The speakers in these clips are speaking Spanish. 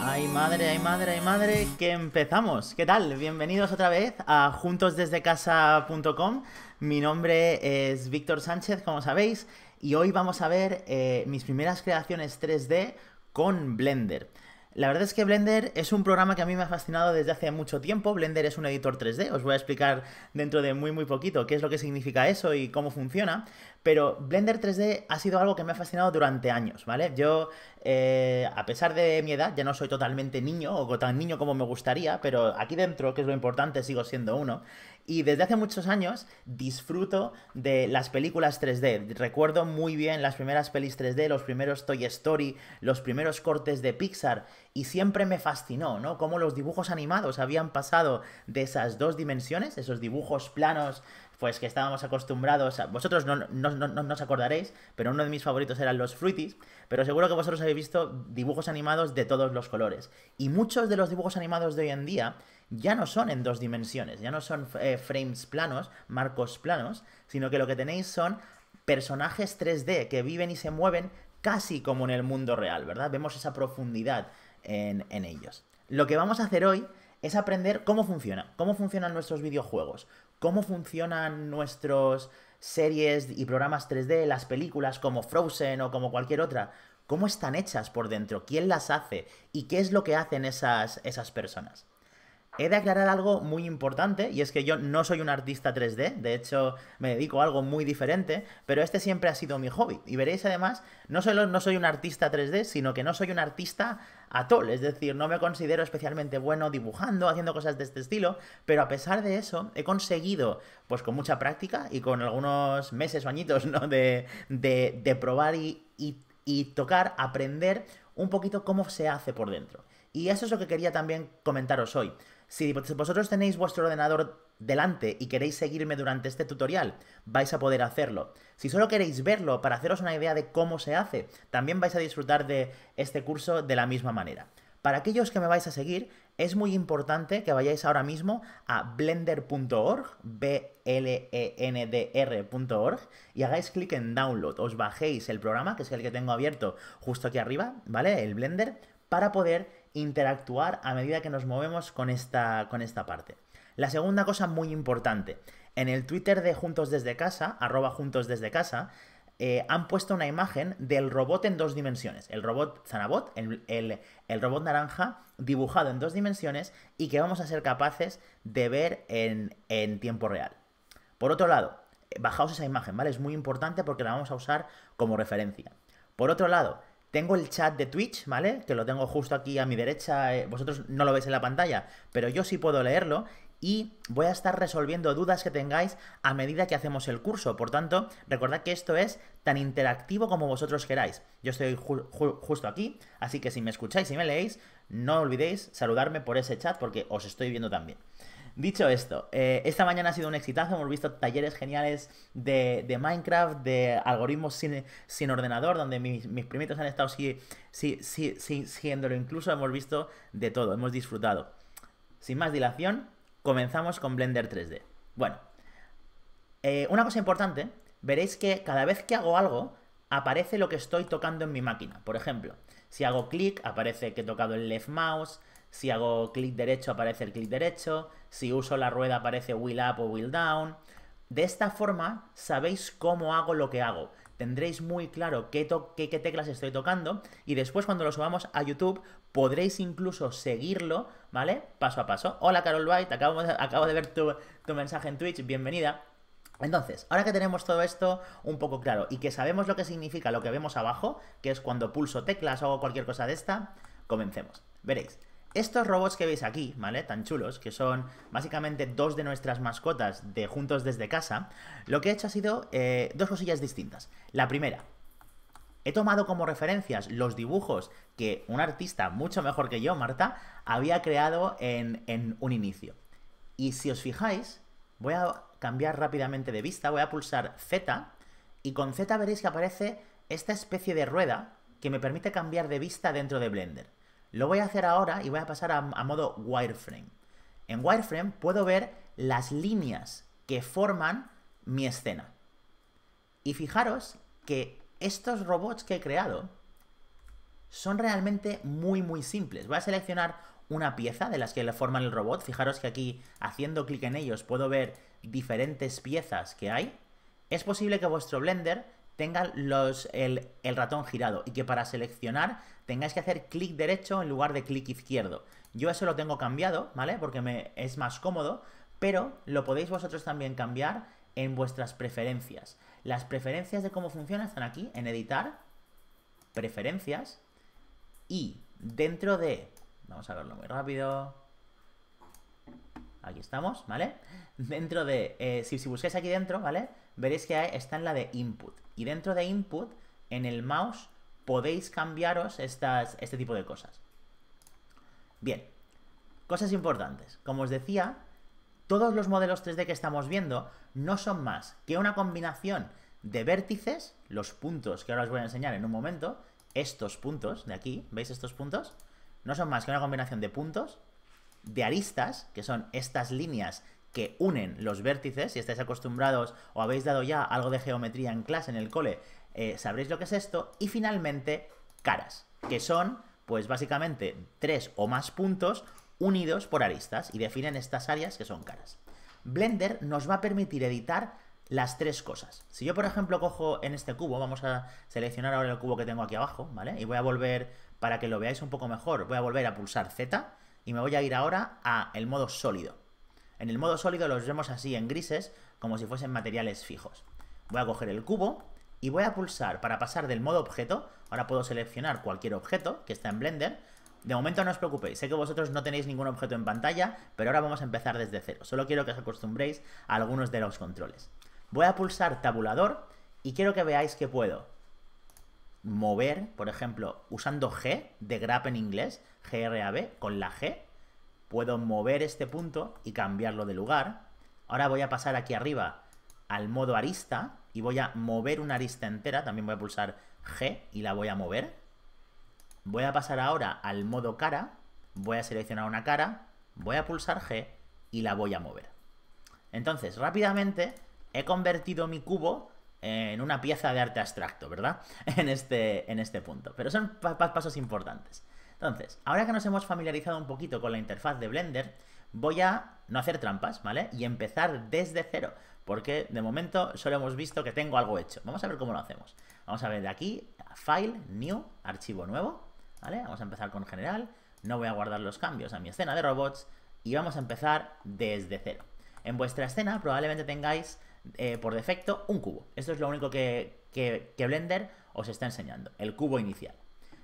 Ay madre, ay madre, ay madre, que empezamos. ¿Qué tal? Bienvenidos otra vez a juntosdesdecasa.com. Mi nombre es Víctor Sánchez, como sabéis, y hoy vamos a ver eh, mis primeras creaciones 3D con Blender. La verdad es que Blender es un programa que a mí me ha fascinado desde hace mucho tiempo. Blender es un editor 3D, os voy a explicar dentro de muy muy poquito qué es lo que significa eso y cómo funciona. Pero Blender 3D ha sido algo que me ha fascinado durante años, ¿vale? Yo, eh, a pesar de mi edad, ya no soy totalmente niño o tan niño como me gustaría, pero aquí dentro, que es lo importante, sigo siendo uno. Y desde hace muchos años disfruto de las películas 3D. Recuerdo muy bien las primeras pelis 3D, los primeros Toy Story, los primeros cortes de Pixar. Y siempre me fascinó, ¿no? Cómo los dibujos animados habían pasado de esas dos dimensiones, esos dibujos planos, pues que estábamos acostumbrados a... Vosotros no, no, no, os acordaréis, pero uno de mis favoritos eran los Fruities, pero seguro que vosotros habéis visto dibujos animados de todos los colores. Y muchos de los dibujos animados de hoy en día ya no son en dos dimensiones, ya no son eh, frames planos, marcos planos, sino que lo que tenéis son personajes 3D que viven y se mueven casi como en el mundo real, ¿verdad? Vemos esa profundidad en, ellos. Lo que vamos a hacer hoy es aprender cómo funciona, cómo funcionan nuestros videojuegos, cómo funcionan nuestros series y programas 3D, las películas como Frozen o como cualquier otra, cómo están hechas por dentro, quién las hace y qué es lo que hacen esas personas. He de aclarar algo muy importante y es que yo no soy un artista 3D, de hecho me dedico a algo muy diferente, pero este siempre ha sido mi hobby. Y veréis además, no solo no soy un artista 3D, sino que no soy un artista atol, es decir, no me considero especialmente bueno dibujando, haciendo cosas de este estilo, pero a pesar de eso he conseguido, pues con mucha práctica y con algunos meses o añitos de, probar y tocar, aprender un poquito cómo se hace por dentro. Y eso es lo que quería también comentaros hoy. Pues si vosotros tenéis vuestro ordenador delante y queréis seguirme durante este tutorial, vais a poder hacerlo. Si solo queréis verlo para haceros una idea de cómo se hace, también vais a disfrutar de este curso de la misma manera. Para aquellos que me vais a seguir, es muy importante que vayáis ahora mismo a blender.org, b l e n d r.org y hagáis clic en download, os bajéis el programa, que es el que tengo abierto justo aquí arriba, ¿vale? El Blender para poder interactuar a medida que nos movemos con esta, con esta parte. La segunda cosa muy importante, en el Twitter de Juntos desde casa, arroba Juntos desde casa, eh, han puesto una imagen del robot en dos dimensiones. El robot Zanabot, el, el, robot naranja, dibujado en dos dimensiones y que vamos a ser capaces de ver en, en tiempo real. Por otro lado, eh, bajaos esa imagen, ¿vale? Es muy importante porque la vamos a usar como referencia. Por otro lado, tengo el chat de Twitch, ¿vale? Que lo tengo justo aquí a mi derecha. Eh, vosotros no lo veis en la pantalla, pero yo sí puedo leerlo. Y voy a estar resolviendo dudas que tengáis a medida que hacemos el curso. Por tanto, recordad que esto es tan interactivo como vosotros queráis. Yo estoy justo aquí, así que si me escucháis y me leéis, no olvidéis saludarme por ese chat porque os estoy viendo también. Dicho esto, eh, esta mañana ha sido un exitazo, hemos visto talleres geniales de, Minecraft, de algoritmos sin, ordenador, donde mis, primitos han estado siguiéndolo incluso, hemos visto de todo, hemos disfrutado. Sin más dilación, comenzamos con Blender 3D. Bueno, eh, una cosa importante, veréis que cada vez que hago algo, aparece lo que estoy tocando en mi máquina. Por ejemplo, si hago clic, aparece que he tocado el left mouse, si hago clic derecho aparece el clic derecho, si uso la rueda aparece wheel up o wheel down. De esta forma sabéis cómo hago lo que hago. Tendréis muy claro qué, teclas estoy tocando y después cuando lo subamos a YouTube podréis incluso seguirlo, ¿vale? Paso a paso. Hola Carol White, acabo de, ver tu, tu mensaje en Twitch, bienvenida. Entonces, ahora que tenemos todo esto un poco claro y que sabemos lo que significa lo que vemos abajo, que es cuando pulso teclas o hago cualquier cosa de esta, comencemos. Veréis, estos robots que veis aquí, ¿vale? Tan chulos, que son básicamente dos de nuestras mascotas de Juntos desde casa, lo que he hecho ha sido eh, dos cosillas distintas. La primera, he tomado como referencias los dibujos que un artista mucho mejor que yo, Marta, había creado en un inicio. Y si os fijáis, voy a cambiar rápidamente de vista, voy a pulsar Z, y con Z veréis que aparece esta especie de rueda que me permite cambiar de vista dentro de Blender. Lo voy a hacer ahora y voy a pasar a, modo wireframe. En wireframe puedo ver las líneas que forman mi escena. Y fijaros que estos robots que he creado son realmente muy muy simples. Voy a seleccionar una pieza de las que le forman el robot. Fijaros que aquí haciendo clic en ellos puedo ver diferentes piezas que hay. Es posible que vuestro Blender tenga los, el, el ratón girado y que para seleccionar tengáis que hacer clic derecho en lugar de clic izquierdo. Yo eso lo tengo cambiado, ¿vale? Porque me, es más cómodo, pero lo podéis vosotros también cambiar en vuestras preferencias. Las preferencias de cómo funciona están aquí, en editar, preferencias, y dentro de, vamos a verlo muy rápido, aquí estamos, ¿vale? Dentro de, eh, si, si buscáis aquí dentro, ¿vale? veréis que está en la de input. Y dentro de input, en el mouse, podéis cambiaros estas, este tipo de cosas. Bien, cosas importantes. Como os decía, todos los modelos 3D que estamos viendo no son más que una combinación de vértices, los puntos que ahora os voy a enseñar en un momento, estos puntos de aquí, ¿veis estos puntos? No son más que una combinación de puntos, de aristas, que son estas líneas que unen los vértices. Si estáis acostumbrados o habéis dado ya algo de geometría en clase, en el cole, eh, sabréis lo que es esto. Y finalmente, caras, que son, pues básicamente, tres o más puntos unidos por aristas y definen estas áreas que son caras. Blender nos va a permitir editar las tres cosas. Si yo, por ejemplo, cojo en este cubo, vamos a seleccionar ahora el cubo que tengo aquí abajo, ¿vale? Y voy a volver, para que lo veáis un poco mejor, voy a volver a pulsar Z y me voy a ir ahora a el modo sólido. En el modo sólido los vemos así en grises, como si fuesen materiales fijos. Voy a coger el cubo y voy a pulsar para pasar del modo objeto. Ahora puedo seleccionar cualquier objeto que está en Blender. De momento no os preocupéis, sé que vosotros no tenéis ningún objeto en pantalla, pero ahora vamos a empezar desde cero. Solo quiero que os acostumbréis a algunos de los controles. Voy a pulsar tabulador y quiero que veáis que puedo mover, por ejemplo, usando G de grab en inglés, GRAB, con la G, puedo mover este punto y cambiarlo de lugar. Ahora voy a pasar aquí arriba al modo arista y voy a mover una arista entera. También voy a pulsar G y la voy a mover. Voy a pasar ahora al modo cara. Voy a seleccionar una cara, voy a pulsar G y la voy a mover. Entonces, rápidamente he convertido mi cubo en una pieza de arte abstracto, ¿verdad? En este, en este punto. Pero son pasos importantes. Entonces, ahora que nos hemos familiarizado un poquito con la interfaz de Blender, voy a no hacer trampas, ¿vale? Y empezar desde cero, porque de momento solo hemos visto que tengo algo hecho. Vamos a ver cómo lo hacemos. Vamos a ver de aquí, File, New, Archivo Nuevo, ¿vale? Vamos a empezar con General, no voy a guardar los cambios a mi escena de robots y vamos a empezar desde cero. En vuestra escena probablemente tengáis eh, por defecto un cubo. Esto es lo único que Blender os está enseñando, el cubo inicial.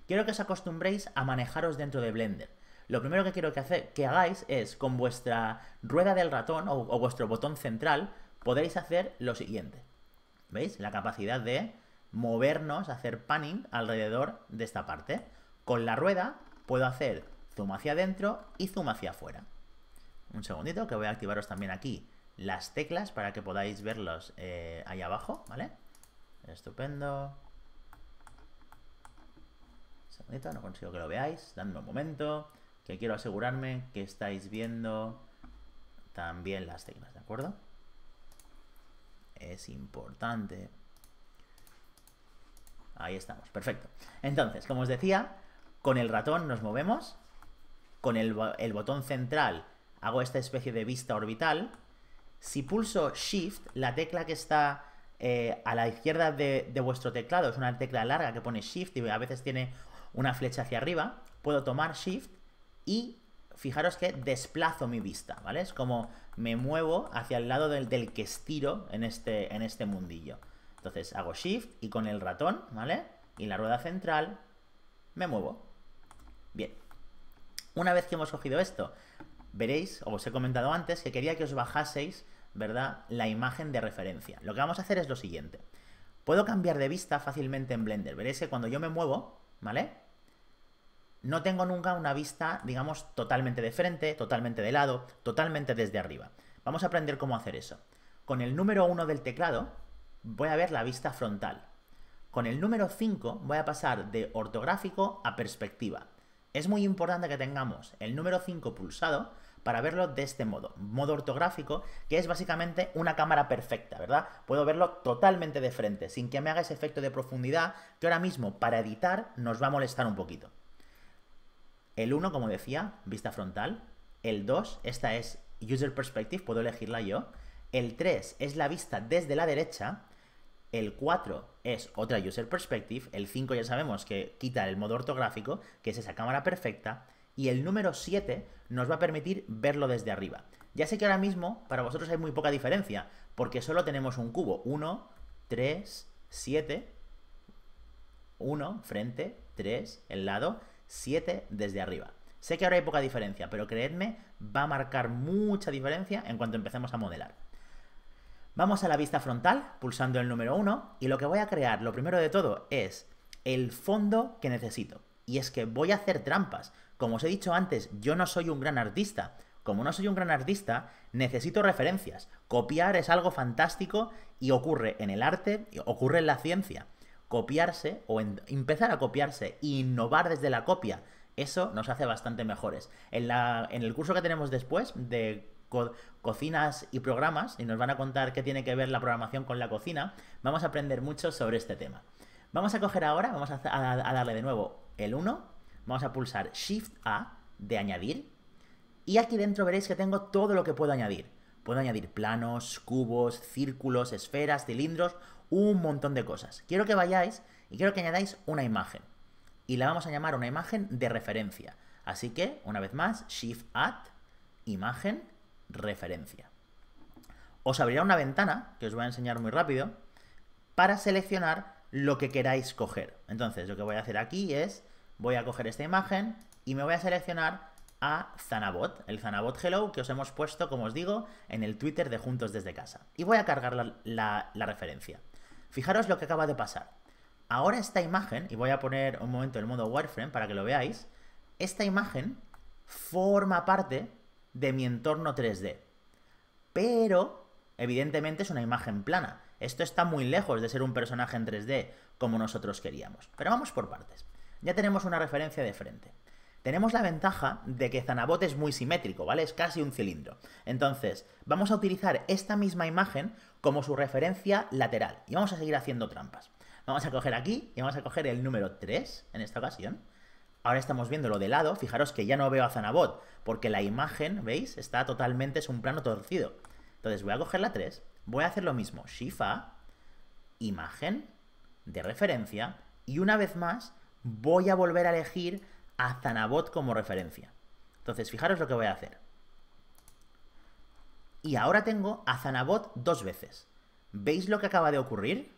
Quiero que os acostumbréis a manejaros dentro de Blender. Lo primero que quiero que, hagáis es, con vuestra rueda del ratón o, vuestro botón central, podéis hacer lo siguiente. ¿Veis? La capacidad de movernos, hacer panning alrededor de esta parte. Con la rueda puedo hacer zoom hacia adentro y zoom hacia afuera. Un segundito, que voy a activaros también aquí las teclas para que podáis verlos eh, ahí abajo, ¿vale? Estupendo no consigo que lo veáis. Dadme un momento, que quiero asegurarme que estáis viendo también las teclas, ¿de acuerdo? Es importante. Ahí estamos, perfecto. Entonces, como os decía, con el ratón nos movemos, con el, botón central hago esta especie de vista orbital. Si pulso Shift, la tecla que está eh, a la izquierda de, vuestro teclado. Es una tecla larga que pone Shift y a veces tiene una flecha hacia arriba, puedo tomar Shift y fijaros que desplazo mi vista, ¿vale? Es como me muevo hacia el lado del, que estiro en este, en este mundillo. Entonces hago Shift y con el ratón, ¿vale? Y la rueda central me muevo. Bien. Una vez que hemos cogido esto, veréis, o os he comentado antes, que quería que os bajaseis, ¿verdad? La imagen de referencia. Lo que vamos a hacer es lo siguiente. Puedo cambiar de vista fácilmente en Blender. Veréis que cuando yo me muevo, ¿vale? no tengo nunca una vista, digamos, totalmente de frente, totalmente de lado, totalmente desde arriba. Vamos a aprender cómo hacer eso. Con el número 1 del teclado voy a ver la vista frontal. Con el número 5 voy a pasar de ortográfico a perspectiva. Es muy importante que tengamos el número 5 pulsado para verlo de este modo, modo ortográfico, que es básicamente una cámara perfecta, ¿verdad? Puedo verlo totalmente de frente, sin que me haga ese efecto de profundidad que ahora mismo para editar nos va a molestar un poquito. El 1, como decía, vista frontal. El 2, esta es User Perspective, puedo elegirla yo. El 3 es la vista desde la derecha. El 4 es otra User Perspective. El 5 ya sabemos que quita el modo ortográfico, que es esa cámara perfecta. Y el número 7 nos va a permitir verlo desde arriba. Ya sé que ahora mismo para vosotros hay muy poca diferencia, porque solo tenemos un cubo. 1, 3, 7, 1, frente, 3, el lado 7 desde arriba. Sé que ahora hay poca diferencia, pero creedme, va a marcar mucha diferencia en cuanto empecemos a modelar. Vamos a la vista frontal, pulsando el número 1, y lo que voy a crear, lo primero de todo, es el fondo que necesito. Y es que voy a hacer trampas. Como os he dicho antes, yo no soy un gran artista. Como no soy un gran artista, necesito referencias. Copiar es algo fantástico y ocurre en el arte, ocurre en la ciencia copiarse o empezar a copiarse e innovar desde la copia, eso nos hace bastante mejores. En, el curso que tenemos después de cocinas y programas, y nos van a contar qué tiene que ver la programación con la cocina, vamos a aprender mucho sobre este tema. Vamos a coger ahora, vamos a, a darle de nuevo el 1, vamos a pulsar Shift A de añadir, y aquí dentro veréis que tengo todo lo que puedo añadir. Puedo añadir planos, cubos, círculos, esferas, cilindros un montón de cosas. Quiero que vayáis y quiero que añadáis una imagen. Y la vamos a llamar una imagen de referencia. Así que, una vez más, Shift Add, imagen, referencia. Os abrirá una ventana, que os voy a enseñar muy rápido, para seleccionar lo que queráis coger. Entonces, lo que voy a hacer aquí es, voy a coger esta imagen y me voy a seleccionar a Zanabot, el Zanabot Hello que os hemos puesto, como os digo, en el Twitter de Juntos desde Casa. Y voy a cargar la, la referencia. Fijaros lo que acaba de pasar. Ahora esta imagen, y voy a poner un momento el modo wireframe para que lo veáis, esta imagen forma parte de mi entorno 3D. Pero, evidentemente, es una imagen plana. Esto está muy lejos de ser un personaje en 3D como nosotros queríamos. Pero vamos por partes. Ya tenemos una referencia de frente tenemos la ventaja de que Zanabot es muy simétrico, ¿vale? Es casi un cilindro. Entonces, vamos a utilizar esta misma imagen como su referencia lateral y vamos a seguir haciendo trampas. Vamos a coger aquí y vamos a coger el número 3 en esta ocasión. Ahora estamos viéndolo de lado, fijaros que ya no veo a Zanabot, porque la imagen, ¿veis? Está totalmente, es un plano torcido. Entonces voy a coger la 3, voy a hacer lo mismo, Shifa, imagen de referencia, y una vez más voy a volver a elegir a Zanabot como referencia. Entonces, fijaros lo que voy a hacer. Y ahora tengo a Zanabot dos veces. ¿Veis lo que acaba de ocurrir?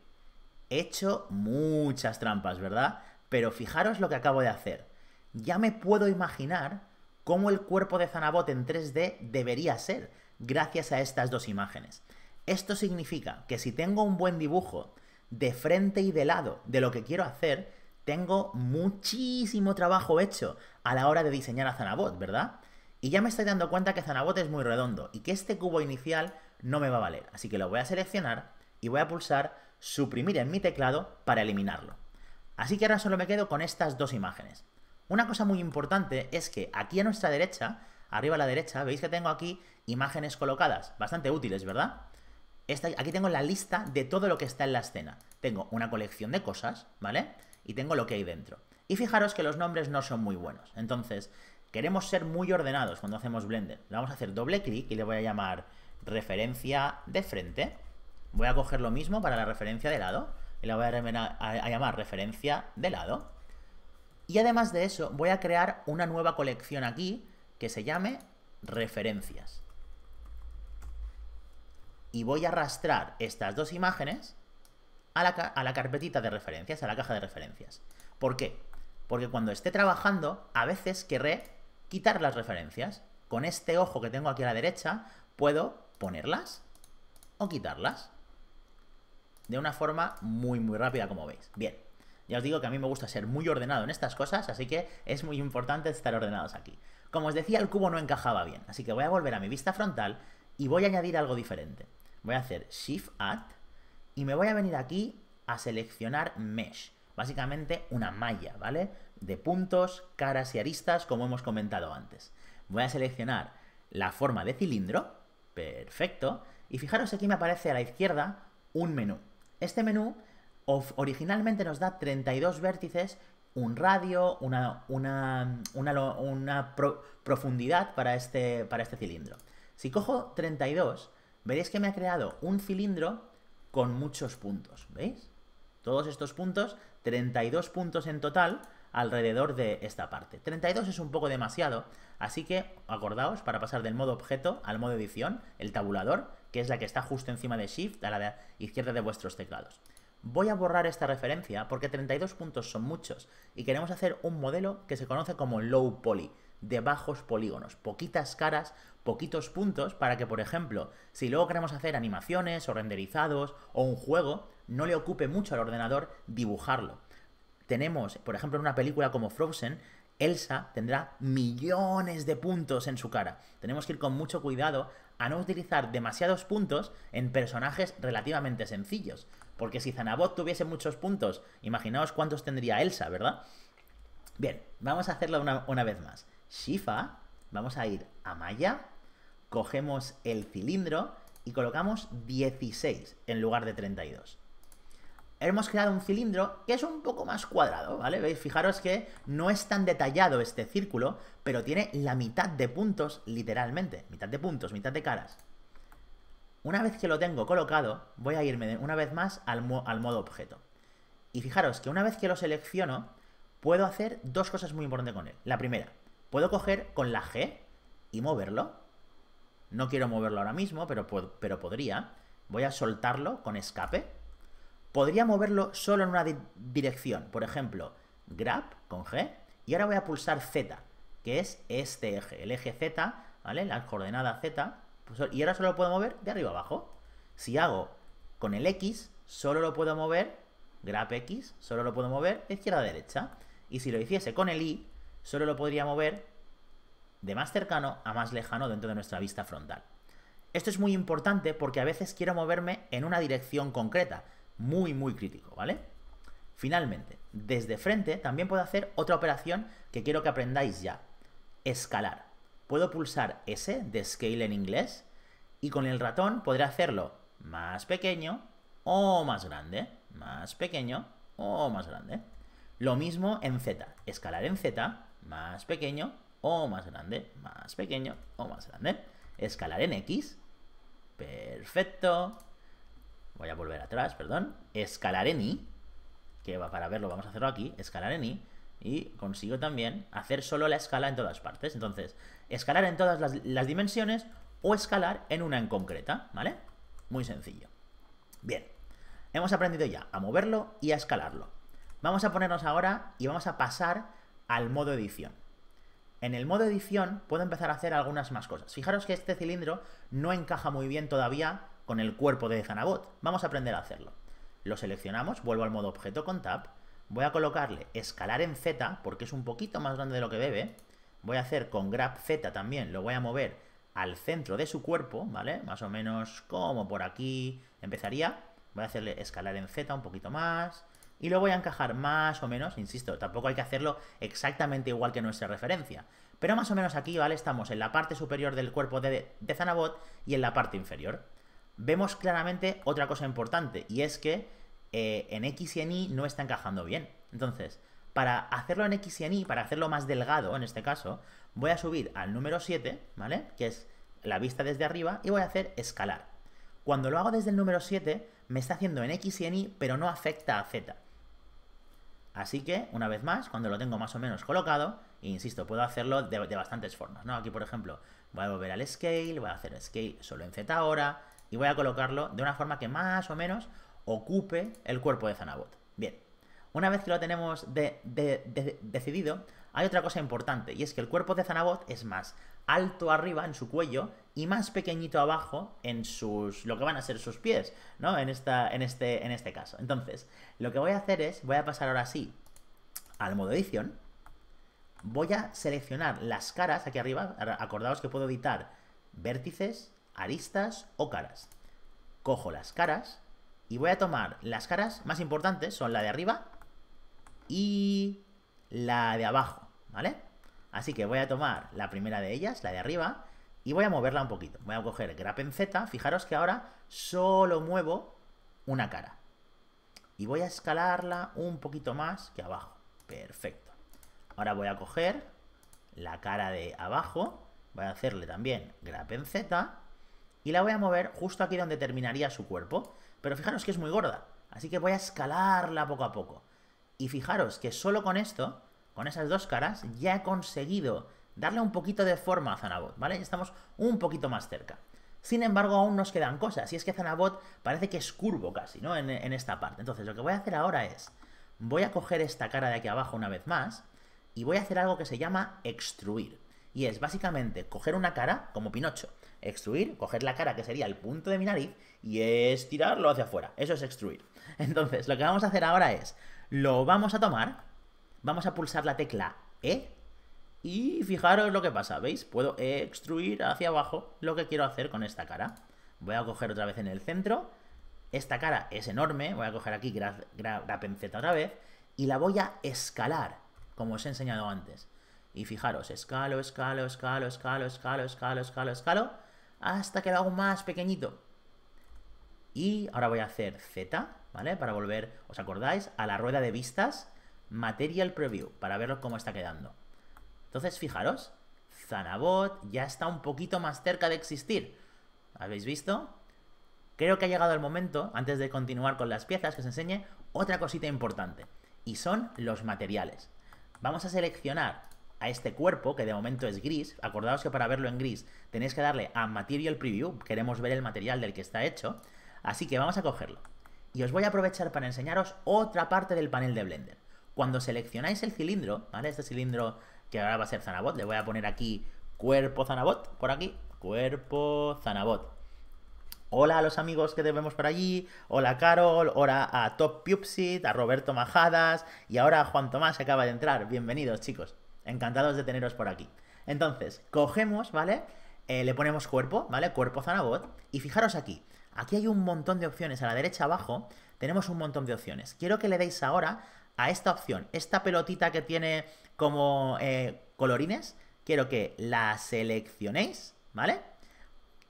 He hecho muchas trampas, ¿verdad? Pero fijaros lo que acabo de hacer. Ya me puedo imaginar cómo el cuerpo de Zanabot en 3D debería ser gracias a estas dos imágenes. Esto significa que si tengo un buen dibujo de frente y de lado de lo que quiero hacer, tengo muchísimo trabajo hecho a la hora de diseñar a Zanabot, ¿verdad? Y ya me estoy dando cuenta que Zanabot es muy redondo y que este cubo inicial no me va a valer. Así que lo voy a seleccionar y voy a pulsar suprimir en mi teclado para eliminarlo. Así que ahora solo me quedo con estas dos imágenes. Una cosa muy importante es que aquí a nuestra derecha, arriba a la derecha, veis que tengo aquí imágenes colocadas, bastante útiles, ¿verdad? aquí tengo la lista de todo lo que está en la escena. Tengo una colección de cosas, ¿vale? y tengo lo que hay dentro. Y fijaros que los nombres no son muy buenos. Entonces, queremos ser muy ordenados cuando hacemos Blender. Le vamos a hacer doble clic y le voy a llamar referencia de frente. Voy a coger lo mismo para la referencia de lado y la voy a, a llamar referencia de lado. Y además de eso, voy a crear una nueva colección aquí que se llame referencias. Y voy a arrastrar estas dos imágenes a la, a carpetita de referencias, a la caja de referencias. ¿Por qué? Porque cuando esté trabajando, a veces querré quitar las referencias. Con este ojo que tengo aquí a la derecha, puedo ponerlas o quitarlas. De una forma muy, muy rápida, como veis. Bien, ya os digo que a mí me gusta ser muy ordenado en estas cosas, así que es muy importante estar ordenados aquí. Como os decía, el cubo no encajaba bien, así que voy a volver a mi vista frontal y voy a añadir algo diferente. Voy a hacer Shift Add y me voy a venir aquí a seleccionar Mesh, básicamente una malla, ¿vale? De puntos, caras y aristas, como hemos comentado antes. Voy a seleccionar la forma de cilindro, perfecto, y fijaros aquí me aparece a la izquierda un menú. Este menú originalmente nos da 32 vértices, un radio, una, profundidad para este, para este cilindro. Si cojo 32, veréis que me ha creado un cilindro con muchos puntos, ¿veis? Todos estos puntos, 32 puntos en total alrededor de esta parte. 32 es un poco demasiado, así que acordaos, para pasar del modo objeto al modo edición, el tabulador, que es la que está justo encima de Shift a la izquierda de vuestros teclados. Voy a borrar esta referencia porque 32 puntos son muchos y queremos hacer un modelo que se conoce como Low Poly, de bajos polígonos, poquitas caras, poquitos puntos, para que, por ejemplo, si luego queremos hacer animaciones o renderizados o un juego, no le ocupe mucho al ordenador dibujarlo. Tenemos, por ejemplo, en una película como Frozen, Elsa tendrá millones de puntos en su cara. Tenemos que ir con mucho cuidado a no utilizar demasiados puntos en personajes relativamente sencillos. Porque si Zanabot tuviese muchos puntos, imaginaos cuántos tendría Elsa, ¿verdad? Bien, vamos a hacerlo una, una vez más. Shifa, vamos a ir a malla, cogemos el cilindro y colocamos 16 en lugar de 32. Hemos creado un cilindro que es un poco más cuadrado, ¿vale? ¿Veis? Fijaros que no es tan detallado este círculo, pero tiene la mitad de puntos literalmente. Mitad de puntos, mitad de caras. Una vez que lo tengo colocado, voy a irme una vez más al modo objeto. Y fijaros que una vez que lo selecciono, puedo hacer dos cosas muy importantes con él. La primera, ¿Puedo coger con la G y moverlo? No quiero moverlo ahora mismo, pero, pero podría. Voy a soltarlo con escape. Podría moverlo solo en una dirección. Por ejemplo, grab con G. Y ahora voy a pulsar Z, que es este eje. El eje Z, ¿vale? La coordenada Z. Pues, y ahora solo lo puedo mover de arriba abajo. Si hago con el X, solo lo puedo mover, grab X, solo lo puedo mover izquierda a derecha. Y si lo hiciese con el Y, solo lo podría mover de más cercano a más lejano dentro de nuestra vista frontal. Esto es muy importante porque a veces quiero moverme en una dirección concreta, muy muy crítico, ¿vale? Finalmente, desde frente también puedo hacer otra operación que quiero que aprendáis ya, escalar. Puedo pulsar S de scale en inglés y con el ratón podré hacerlo más pequeño o más grande, más pequeño o más grande. Lo mismo en Z, escalar en Z más pequeño o más grande, más pequeño o más grande. Escalar en X. Perfecto. Voy a volver atrás, perdón. Escalar en Y. Que para verlo vamos a hacerlo aquí. Escalar en Y. Y consigo también hacer solo la escala en todas partes. Entonces, escalar en todas las, las dimensiones o escalar en una en concreta, ¿vale? Muy sencillo. Bien, hemos aprendido ya a moverlo y a escalarlo. Vamos a ponernos ahora y vamos a pasar al modo edición. En el modo edición puedo empezar a hacer algunas más cosas. Fijaros que este cilindro no encaja muy bien todavía con el cuerpo de Zanabot. Vamos a aprender a hacerlo. Lo seleccionamos, vuelvo al modo objeto con tab, voy a colocarle escalar en Z, porque es un poquito más grande de lo que debe. Voy a hacer con grab Z también, lo voy a mover al centro de su cuerpo, ¿vale? Más o menos como por aquí empezaría. Voy a hacerle escalar en Z un poquito más, y lo voy a encajar más o menos, insisto, tampoco hay que hacerlo exactamente igual que nuestra referencia. Pero más o menos aquí, ¿vale? Estamos en la parte superior del cuerpo de, Zanabot y en la parte inferior. Vemos claramente otra cosa importante y es que eh, en X y en Y no está encajando bien. Entonces, para hacerlo en X y en Y, para hacerlo más delgado en este caso, voy a subir al número 7, ¿vale? Que es la vista desde arriba y voy a hacer escalar. Cuando lo hago desde el número 7, me está haciendo en X y en Y, pero no afecta a Z. Así que, una vez más, cuando lo tengo más o menos colocado, e insisto, puedo hacerlo de, bastantes formas, Aquí, por ejemplo, voy a volver al scale, voy a hacer scale solo en Z ahora, y voy a colocarlo de una forma que más o menos ocupe el cuerpo de Zanabot. Bien, una vez que lo tenemos decidido, hay otra cosa importante, y es que el cuerpo de Zanabot es más alto arriba en su cuello y más pequeñito abajo en sus lo que van a ser sus pies, ¿no? En esta en este en este caso. Entonces, lo que voy a hacer es voy a pasar ahora sí al modo edición. Voy a seleccionar las caras aquí arriba, acordaos que puedo editar vértices, aristas o caras. Cojo las caras y voy a tomar las caras más importantes, son la de arriba y la de abajo, ¿vale? Así que voy a tomar la primera de ellas, la de arriba, y voy a moverla un poquito. Voy a coger en Z. Fijaros que ahora solo muevo una cara. Y voy a escalarla un poquito más que abajo. Perfecto. Ahora voy a coger la cara de abajo. Voy a hacerle también en Z. Y la voy a mover justo aquí donde terminaría su cuerpo. Pero fijaros que es muy gorda. Así que voy a escalarla poco a poco. Y fijaros que solo con esto, con esas dos caras, ya he conseguido darle un poquito de forma a Zanabot, ¿vale? Estamos un poquito más cerca. Sin embargo, aún nos quedan cosas, y es que Zanabot parece que es curvo casi, ¿no? En, en esta parte. Entonces, lo que voy a hacer ahora es, voy a coger esta cara de aquí abajo una vez más, y voy a hacer algo que se llama extruir. Y es básicamente coger una cara, como Pinocho, extruir, coger la cara que sería el punto de mi nariz y estirarlo hacia afuera. Eso es extruir. Entonces, lo que vamos a hacer ahora es, lo vamos a tomar, vamos a pulsar la tecla E y fijaros lo que pasa, ¿veis? Puedo extruir hacia abajo lo que quiero hacer con esta cara. Voy a coger otra vez en el centro. Esta cara es enorme. Voy a coger aquí la en otra vez. Y la voy a escalar, como os he enseñado antes. Y fijaros, escalo, escalo, escalo, escalo, escalo, escalo, escalo, escalo. Hasta que lo hago más pequeñito. Y ahora voy a hacer Z, ¿vale? Para volver, ¿os acordáis? A la rueda de vistas. Material Preview, para ver cómo está quedando. Entonces, fijaros, Zanabot ya está un poquito más cerca de existir. ¿Habéis visto? Creo que ha llegado el momento, antes de continuar con las piezas, que os enseñe otra cosita importante. Y son los materiales. Vamos a seleccionar a este cuerpo, que de momento es gris. Acordaos que para verlo en gris tenéis que darle a Material Preview. Queremos ver el material del que está hecho. Así que vamos a cogerlo. Y os voy a aprovechar para enseñaros otra parte del panel de Blender. Cuando seleccionáis el cilindro, ¿vale? Este cilindro que ahora va a ser Zanabot. Le voy a poner aquí cuerpo Zanabot, por aquí, cuerpo Zanabot. Hola a los amigos que te vemos por allí, hola Carol, hola a Top Pupsit, a Roberto Majadas y ahora a Juan Tomás acaba de entrar. Bienvenidos chicos, encantados de teneros por aquí. Entonces, cogemos, ¿vale? Eh, le ponemos cuerpo, ¿vale? Cuerpo Zanabot y fijaros aquí, aquí hay un montón de opciones, a la derecha abajo tenemos un montón de opciones. Quiero que le deis ahora a esta opción, esta pelotita que tiene como eh, colorines, quiero que la seleccionéis, ¿vale?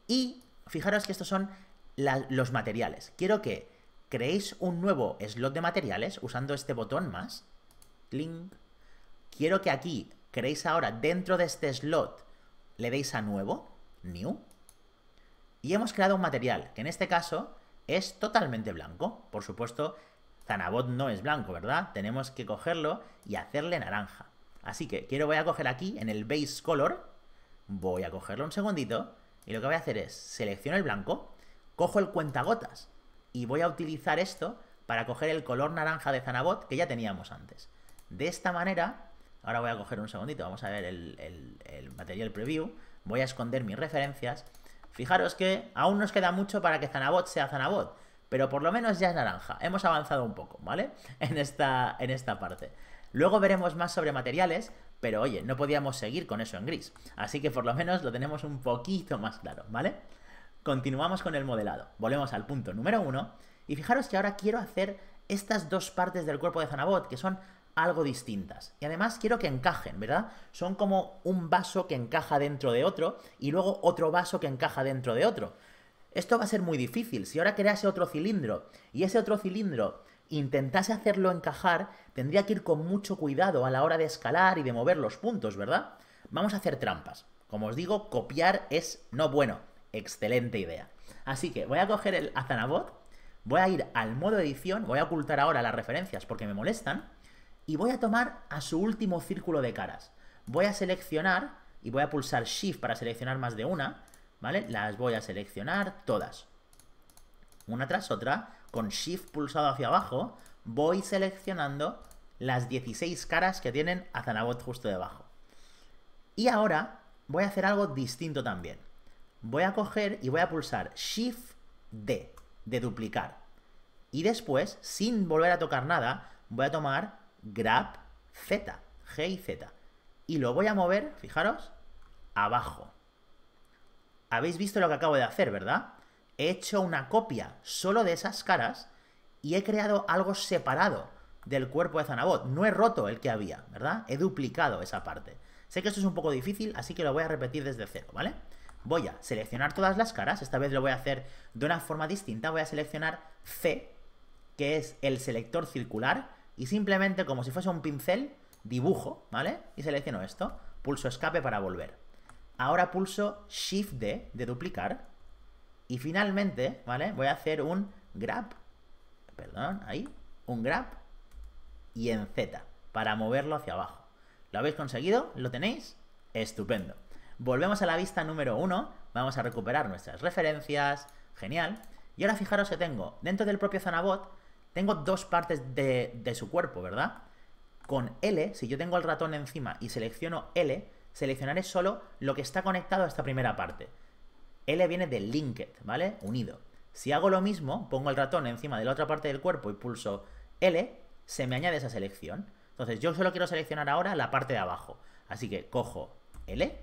Y fijaros que estos son los materiales. Quiero que creéis un nuevo slot de materiales usando este botón más. Clink. Quiero que aquí creéis ahora dentro de este slot le deis a nuevo, new. Y hemos creado un material que en este caso es totalmente blanco. Por supuesto, Zanabot no es blanco, ¿verdad? Tenemos que cogerlo y hacerle naranja. Así que quiero, voy a coger aquí, en el Base Color, voy a cogerlo un segundito, y lo que voy a hacer es, seleccionar el blanco, cojo el cuentagotas, y voy a utilizar esto para coger el color naranja de Zanabot que ya teníamos antes. De esta manera, ahora voy a coger un segundito, vamos a ver el, el material preview, voy a esconder mis referencias. Fijaros que aún nos queda mucho para que Zanabot sea Zanabot, pero por lo menos ya es naranja. Hemos avanzado un poco, ¿vale? En esta, en esta parte. Luego veremos más sobre materiales, pero oye, no podíamos seguir con eso en gris. Así que por lo menos lo tenemos un poquito más claro, ¿vale? Continuamos con el modelado. Volvemos al punto número uno. Y fijaros que ahora quiero hacer estas dos partes del cuerpo de Zanabot, que son algo distintas. Y además quiero que encajen, ¿verdad? Son como un vaso que encaja dentro de otro y luego otro vaso que encaja dentro de otro. Esto va a ser muy difícil. Si ahora crease otro cilindro y ese otro cilindro intentase hacerlo encajar, tendría que ir con mucho cuidado a la hora de escalar y de mover los puntos, ¿verdad? Vamos a hacer trampas. Como os digo, copiar es no bueno. Excelente idea. Así que voy a coger el Azanabot, voy a ir al modo edición, voy a ocultar ahora las referencias porque me molestan, y voy a tomar a su último círculo de caras. Voy a seleccionar y voy a pulsar Shift para seleccionar más de una, ¿vale? Las voy a seleccionar todas. Una tras otra, con Shift pulsado hacia abajo, voy seleccionando las 16 caras que tienen a Zanabot justo debajo. Y ahora voy a hacer algo distinto también. Voy a coger y voy a pulsar Shift D, de duplicar. Y después, sin volver a tocar nada, voy a tomar Grab Z, G y Z. Y lo voy a mover, fijaros, abajo. Habéis visto lo que acabo de hacer, ¿verdad? he hecho una copia solo de esas caras y he creado algo separado del cuerpo de Zanabot. No he roto el que había, ¿verdad? He duplicado esa parte. Sé que esto es un poco difícil, así que lo voy a repetir desde cero, ¿vale? Voy a seleccionar todas las caras, esta vez lo voy a hacer de una forma distinta, voy a seleccionar C, que es el selector circular, y simplemente como si fuese un pincel, dibujo, ¿vale? Y selecciono esto, pulso escape para volver. Ahora pulso Shift D de duplicar, y finalmente, ¿vale? Voy a hacer un grab, perdón, ahí, un grab y en Z para moverlo hacia abajo. ¿Lo habéis conseguido? ¿Lo tenéis? Estupendo. Volvemos a la vista número 1, vamos a recuperar nuestras referencias, genial. Y ahora fijaros que tengo, dentro del propio Zanabot, tengo dos partes de, de su cuerpo, ¿verdad? Con L, si yo tengo el ratón encima y selecciono L, seleccionaré solo lo que está conectado a esta primera parte. L viene de linked, ¿vale? Unido. Si hago lo mismo, pongo el ratón encima de la otra parte del cuerpo y pulso L, se me añade esa selección. Entonces yo solo quiero seleccionar ahora la parte de abajo. Así que cojo L,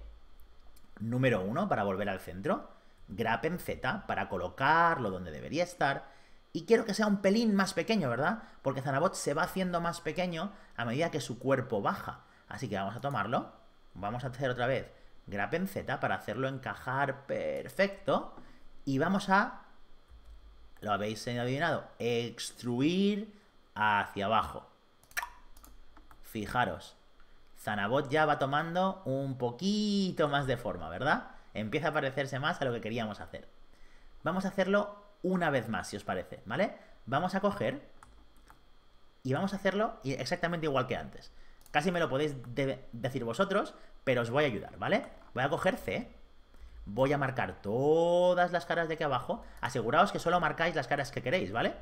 número 1 para volver al centro, en Z para colocarlo donde debería estar. Y quiero que sea un pelín más pequeño, ¿verdad? Porque Zanabot se va haciendo más pequeño a medida que su cuerpo baja. Así que vamos a tomarlo. Vamos a hacer otra vez Grapen Z para hacerlo encajar perfecto. Y vamos a, lo habéis adivinado, extruir hacia abajo. Fijaros, Zanabot ya va tomando un poquito más de forma, ¿verdad? Empieza a parecerse más a lo que queríamos hacer. Vamos a hacerlo una vez más, si os parece, ¿vale? Vamos a coger y vamos a hacerlo exactamente igual que antes. Casi me lo podéis decir vosotros, pero os voy a ayudar, ¿vale? Voy a coger C. Voy a marcar todas las caras de aquí abajo. Aseguraos que solo marcáis las caras que queréis, ¿vale?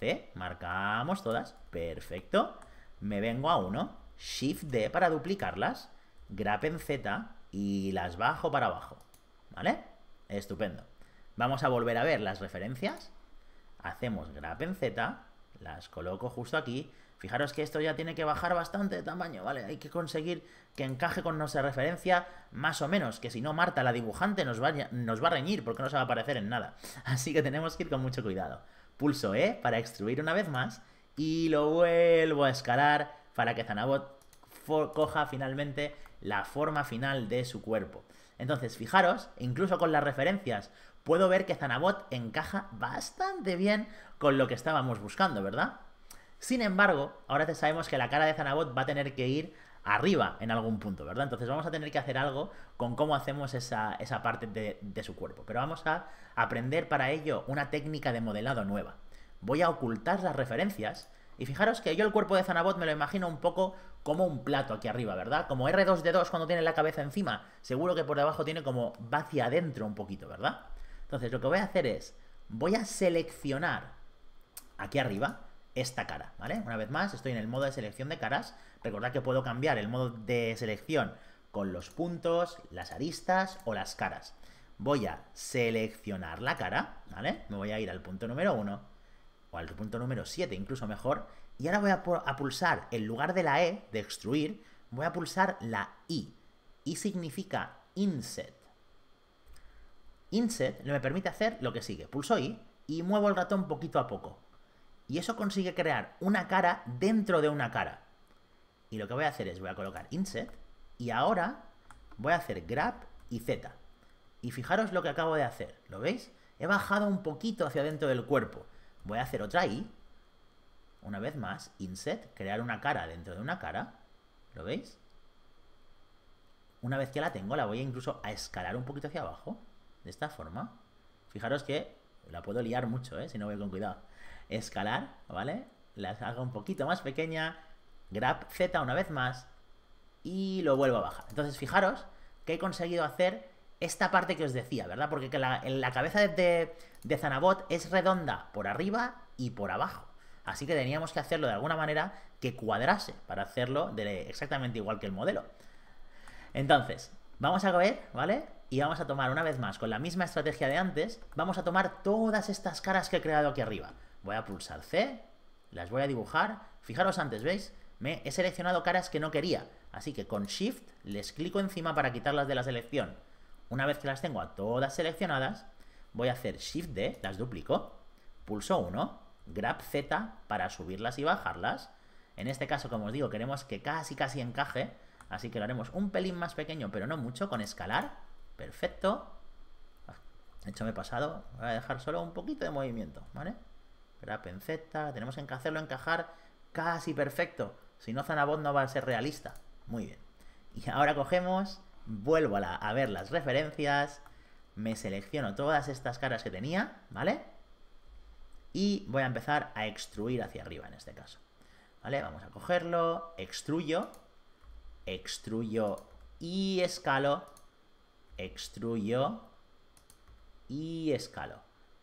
C, marcamos todas. Perfecto. Me vengo a uno Shift D para duplicarlas. grapen en Z y las bajo para abajo. ¿Vale? Estupendo. Vamos a volver a ver las referencias. Hacemos grapen en Z. Las coloco justo aquí. Fijaros que esto ya tiene que bajar bastante de tamaño, ¿vale? Hay que conseguir que encaje con nuestra referencia más o menos, que si no Marta, la dibujante, nos va, a reñir porque no se va a aparecer en nada. Así que tenemos que ir con mucho cuidado. Pulso E para extruir una vez más y lo vuelvo a escalar para que Zanabot coja finalmente la forma final de su cuerpo. Entonces, fijaros, incluso con las referencias, puedo ver que Zanabot encaja bastante bien con lo que estábamos buscando, ¿verdad? Sin embargo, ahora sabemos que la cara de Zanabot va a tener que ir arriba en algún punto, ¿verdad? Entonces vamos a tener que hacer algo con cómo hacemos esa, parte de, de, su cuerpo. Pero vamos a aprender para ello una técnica de modelado nueva. Voy a ocultar las referencias. Y fijaros que yo el cuerpo de Zanabot me lo imagino un poco como un plato aquí arriba, ¿verdad? Como R2D2 cuando tiene la cabeza encima. Seguro que por debajo tiene como va hacia adentro un poquito, ¿verdad? Entonces lo que voy a hacer es, voy a seleccionar aquí arriba esta cara, ¿vale? Una vez más, estoy en el modo de selección de caras. Recordad que puedo cambiar el modo de selección con los puntos, las aristas o las caras. Voy a seleccionar la cara, ¿vale? Me voy a ir al punto número 1 o al punto número 7, incluso mejor. Y ahora voy a, pulsar, en lugar de la E, de extruir, voy a pulsar la I. I significa inset. Inset me permite hacer lo que sigue. Pulso I y muevo el ratón poquito a poco. Y eso consigue crear una cara dentro de una cara. Y lo que voy a hacer es, voy a colocar inset y ahora voy a hacer grab y z. Y fijaros lo que acabo de hacer, ¿lo veis? He bajado un poquito hacia dentro del cuerpo. Voy a hacer otra i, una vez más, inset, crear una cara dentro de una cara, ¿lo veis? Una vez que la tengo, la voy incluso a escalar un poquito hacia abajo, de esta forma. Fijaros que la puedo liar mucho, ¿eh? si no voy con cuidado escalar, ¿vale? la hago un poquito más pequeña, grab Z una vez más y lo vuelvo a bajar. Entonces, fijaros que he conseguido hacer esta parte que os decía, ¿verdad? Porque la, la cabeza de, de Zanabot es redonda por arriba y por abajo. Así que teníamos que hacerlo de alguna manera que cuadrase para hacerlo exactamente igual que el modelo. Entonces, vamos a ver, ¿vale? Y vamos a tomar una vez más, con la misma estrategia de antes, vamos a tomar todas estas caras que he creado aquí arriba. Voy a pulsar C, las voy a dibujar. Fijaros antes, ¿veis? Me he seleccionado caras que no quería, así que con Shift les clico encima para quitarlas de la selección. Una vez que las tengo a todas seleccionadas, voy a hacer Shift D, las duplico, pulso 1, Grab Z para subirlas y bajarlas. En este caso, como os digo, queremos que casi casi encaje, así que lo haremos un pelín más pequeño, pero no mucho, con escalar. Perfecto. De ah, hecho, me he pasado. Voy a dejar solo un poquito de movimiento, ¿vale? era en Tenemos que hacerlo encajar casi perfecto. Si no, Zanabot no va a ser realista. Muy bien. Y ahora cogemos, vuelvo a, a ver las referencias, me selecciono todas estas caras que tenía, ¿vale? Y voy a empezar a extruir hacia arriba en este caso. ¿Vale? Vamos a cogerlo, extruyo, extruyo y escalo, extruyo y escalo.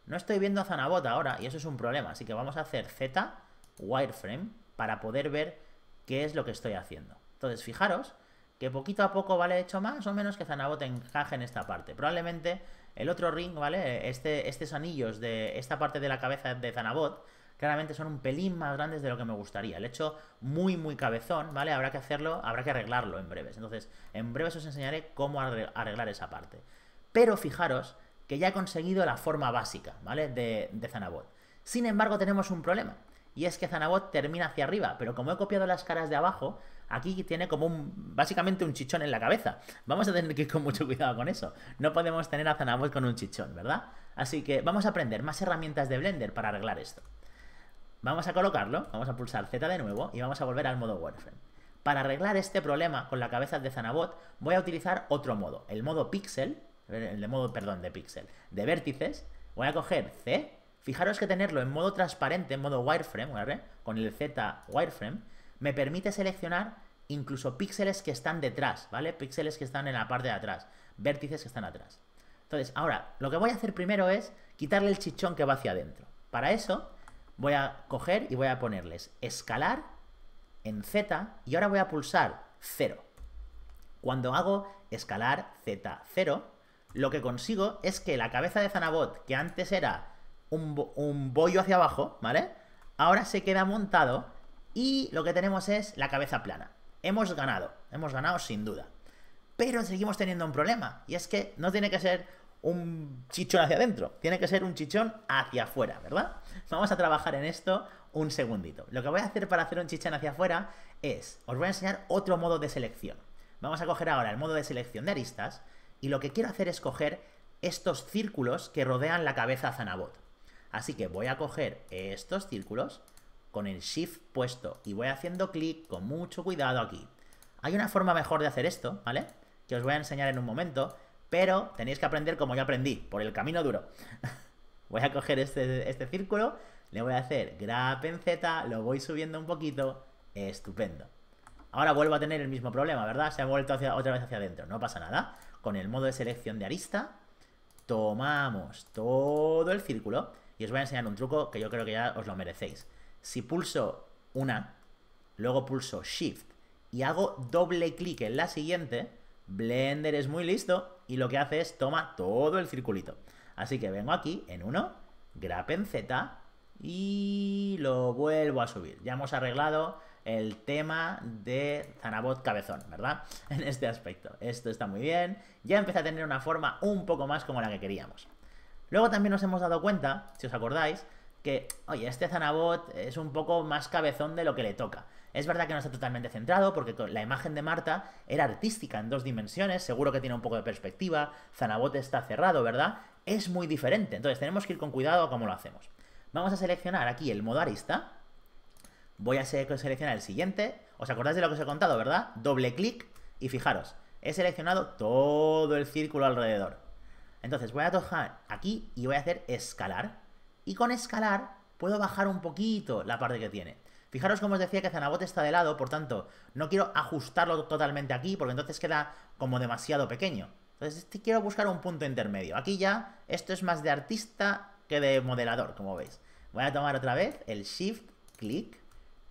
No estoy viendo a Zanabot ahora y eso es un problema. Así que vamos a hacer Z wireframe para poder ver qué es lo que estoy haciendo. Entonces, fijaros que poquito a poco, ¿vale? hecho más o menos que Zanabot encaje en esta parte. Probablemente el otro ring, ¿vale? Este, estos anillos de esta parte de la cabeza de Zanabot claramente son un pelín más grandes de lo que me gustaría. Le he hecho muy, muy cabezón, ¿vale? Habrá que hacerlo, habrá que arreglarlo en breves. Entonces, en breves os enseñaré cómo arreglar esa parte. Pero fijaros que ya ha conseguido la forma básica, ¿vale? De, Zanabot. Sin embargo, tenemos un problema. Y es que Zanabot termina hacia arriba, pero como he copiado las caras de abajo, aquí tiene como un, básicamente un chichón en la cabeza. Vamos a tener que ir con mucho cuidado con eso. No podemos tener a Zanabot con un chichón, ¿verdad? Así que vamos a aprender más herramientas de Blender para arreglar esto. Vamos a colocarlo, vamos a pulsar Z de nuevo y vamos a volver al modo Warframe. Para arreglar este problema con la cabeza de Zanabot, voy a utilizar otro modo, el modo Pixel, eh, de modo, perdón, de píxel, de vértices, voy a coger C, fijaros que tenerlo en modo transparente, en modo wireframe, con el Z wireframe, me permite seleccionar incluso píxeles que están detrás, ¿vale? Píxeles que están en la parte de atrás, vértices que están atrás. Entonces, ahora, lo que voy a hacer primero es quitarle el chichón que va hacia adentro. Para eso, voy a coger y voy a ponerles escalar en Z y ahora voy a pulsar 0. Cuando hago escalar Z0, lo que consigo es que la cabeza de Zanabot, que antes era un, bollo hacia abajo, ¿vale? Ahora se queda montado y lo que tenemos es la cabeza plana. Hemos ganado, hemos ganado sin duda. Pero seguimos teniendo un problema, y es que no tiene que ser un chichón hacia adentro, tiene que ser un chichón hacia afuera, ¿verdad? Vamos a trabajar en esto un segundito. Lo que voy a hacer para hacer un chichón hacia afuera es, os voy a enseñar otro modo de selección. Vamos a coger ahora el modo de selección de aristas, y lo que quiero hacer es coger estos círculos que rodean la cabeza Zanabot. Así que voy a coger estos círculos con el Shift puesto y voy haciendo clic con mucho cuidado aquí. Hay una forma mejor de hacer esto, ¿vale? Que os voy a enseñar en un momento, pero tenéis que aprender como yo aprendí, por el camino duro. voy a coger este, este, círculo, le voy a hacer grab en Z, lo voy subiendo un poquito, estupendo. Ahora vuelvo a tener el mismo problema, ¿verdad? Se ha vuelto hacia, otra vez hacia adentro, no pasa nada con el modo de selección de arista, tomamos todo el círculo y os voy a enseñar un truco que yo creo que ya os lo merecéis. Si pulso una, luego pulso Shift y hago doble clic en la siguiente, Blender es muy listo y lo que hace es toma todo el circulito. Así que vengo aquí en uno, grab en Z y lo vuelvo a subir. Ya hemos arreglado el tema de Zanabot Cabezón, ¿verdad? En este aspecto. Esto está muy bien. Ya empieza a tener una forma un poco más como la que queríamos. Luego también nos hemos dado cuenta, si os acordáis, que, oye, este Zanabot es un poco más cabezón de lo que le toca. Es verdad que no está totalmente centrado, porque la imagen de Marta era artística en dos dimensiones, seguro que tiene un poco de perspectiva, Zanabot está cerrado, ¿verdad? Es muy diferente, entonces tenemos que ir con cuidado a cómo lo hacemos. Vamos a seleccionar aquí el modo arista, Voy a seleccionar el siguiente. ¿Os acordáis de lo que os he contado, verdad? Doble clic y fijaros, he seleccionado todo el círculo alrededor. Entonces voy a tocar aquí y voy a hacer escalar. Y con escalar puedo bajar un poquito la parte que tiene. Fijaros como os decía que Zanabot está de lado, por tanto, no quiero ajustarlo totalmente aquí porque entonces queda como demasiado pequeño. Entonces este quiero buscar un punto intermedio. Aquí ya esto es más de artista que de modelador, como veis. Voy a tomar otra vez el Shift, clic,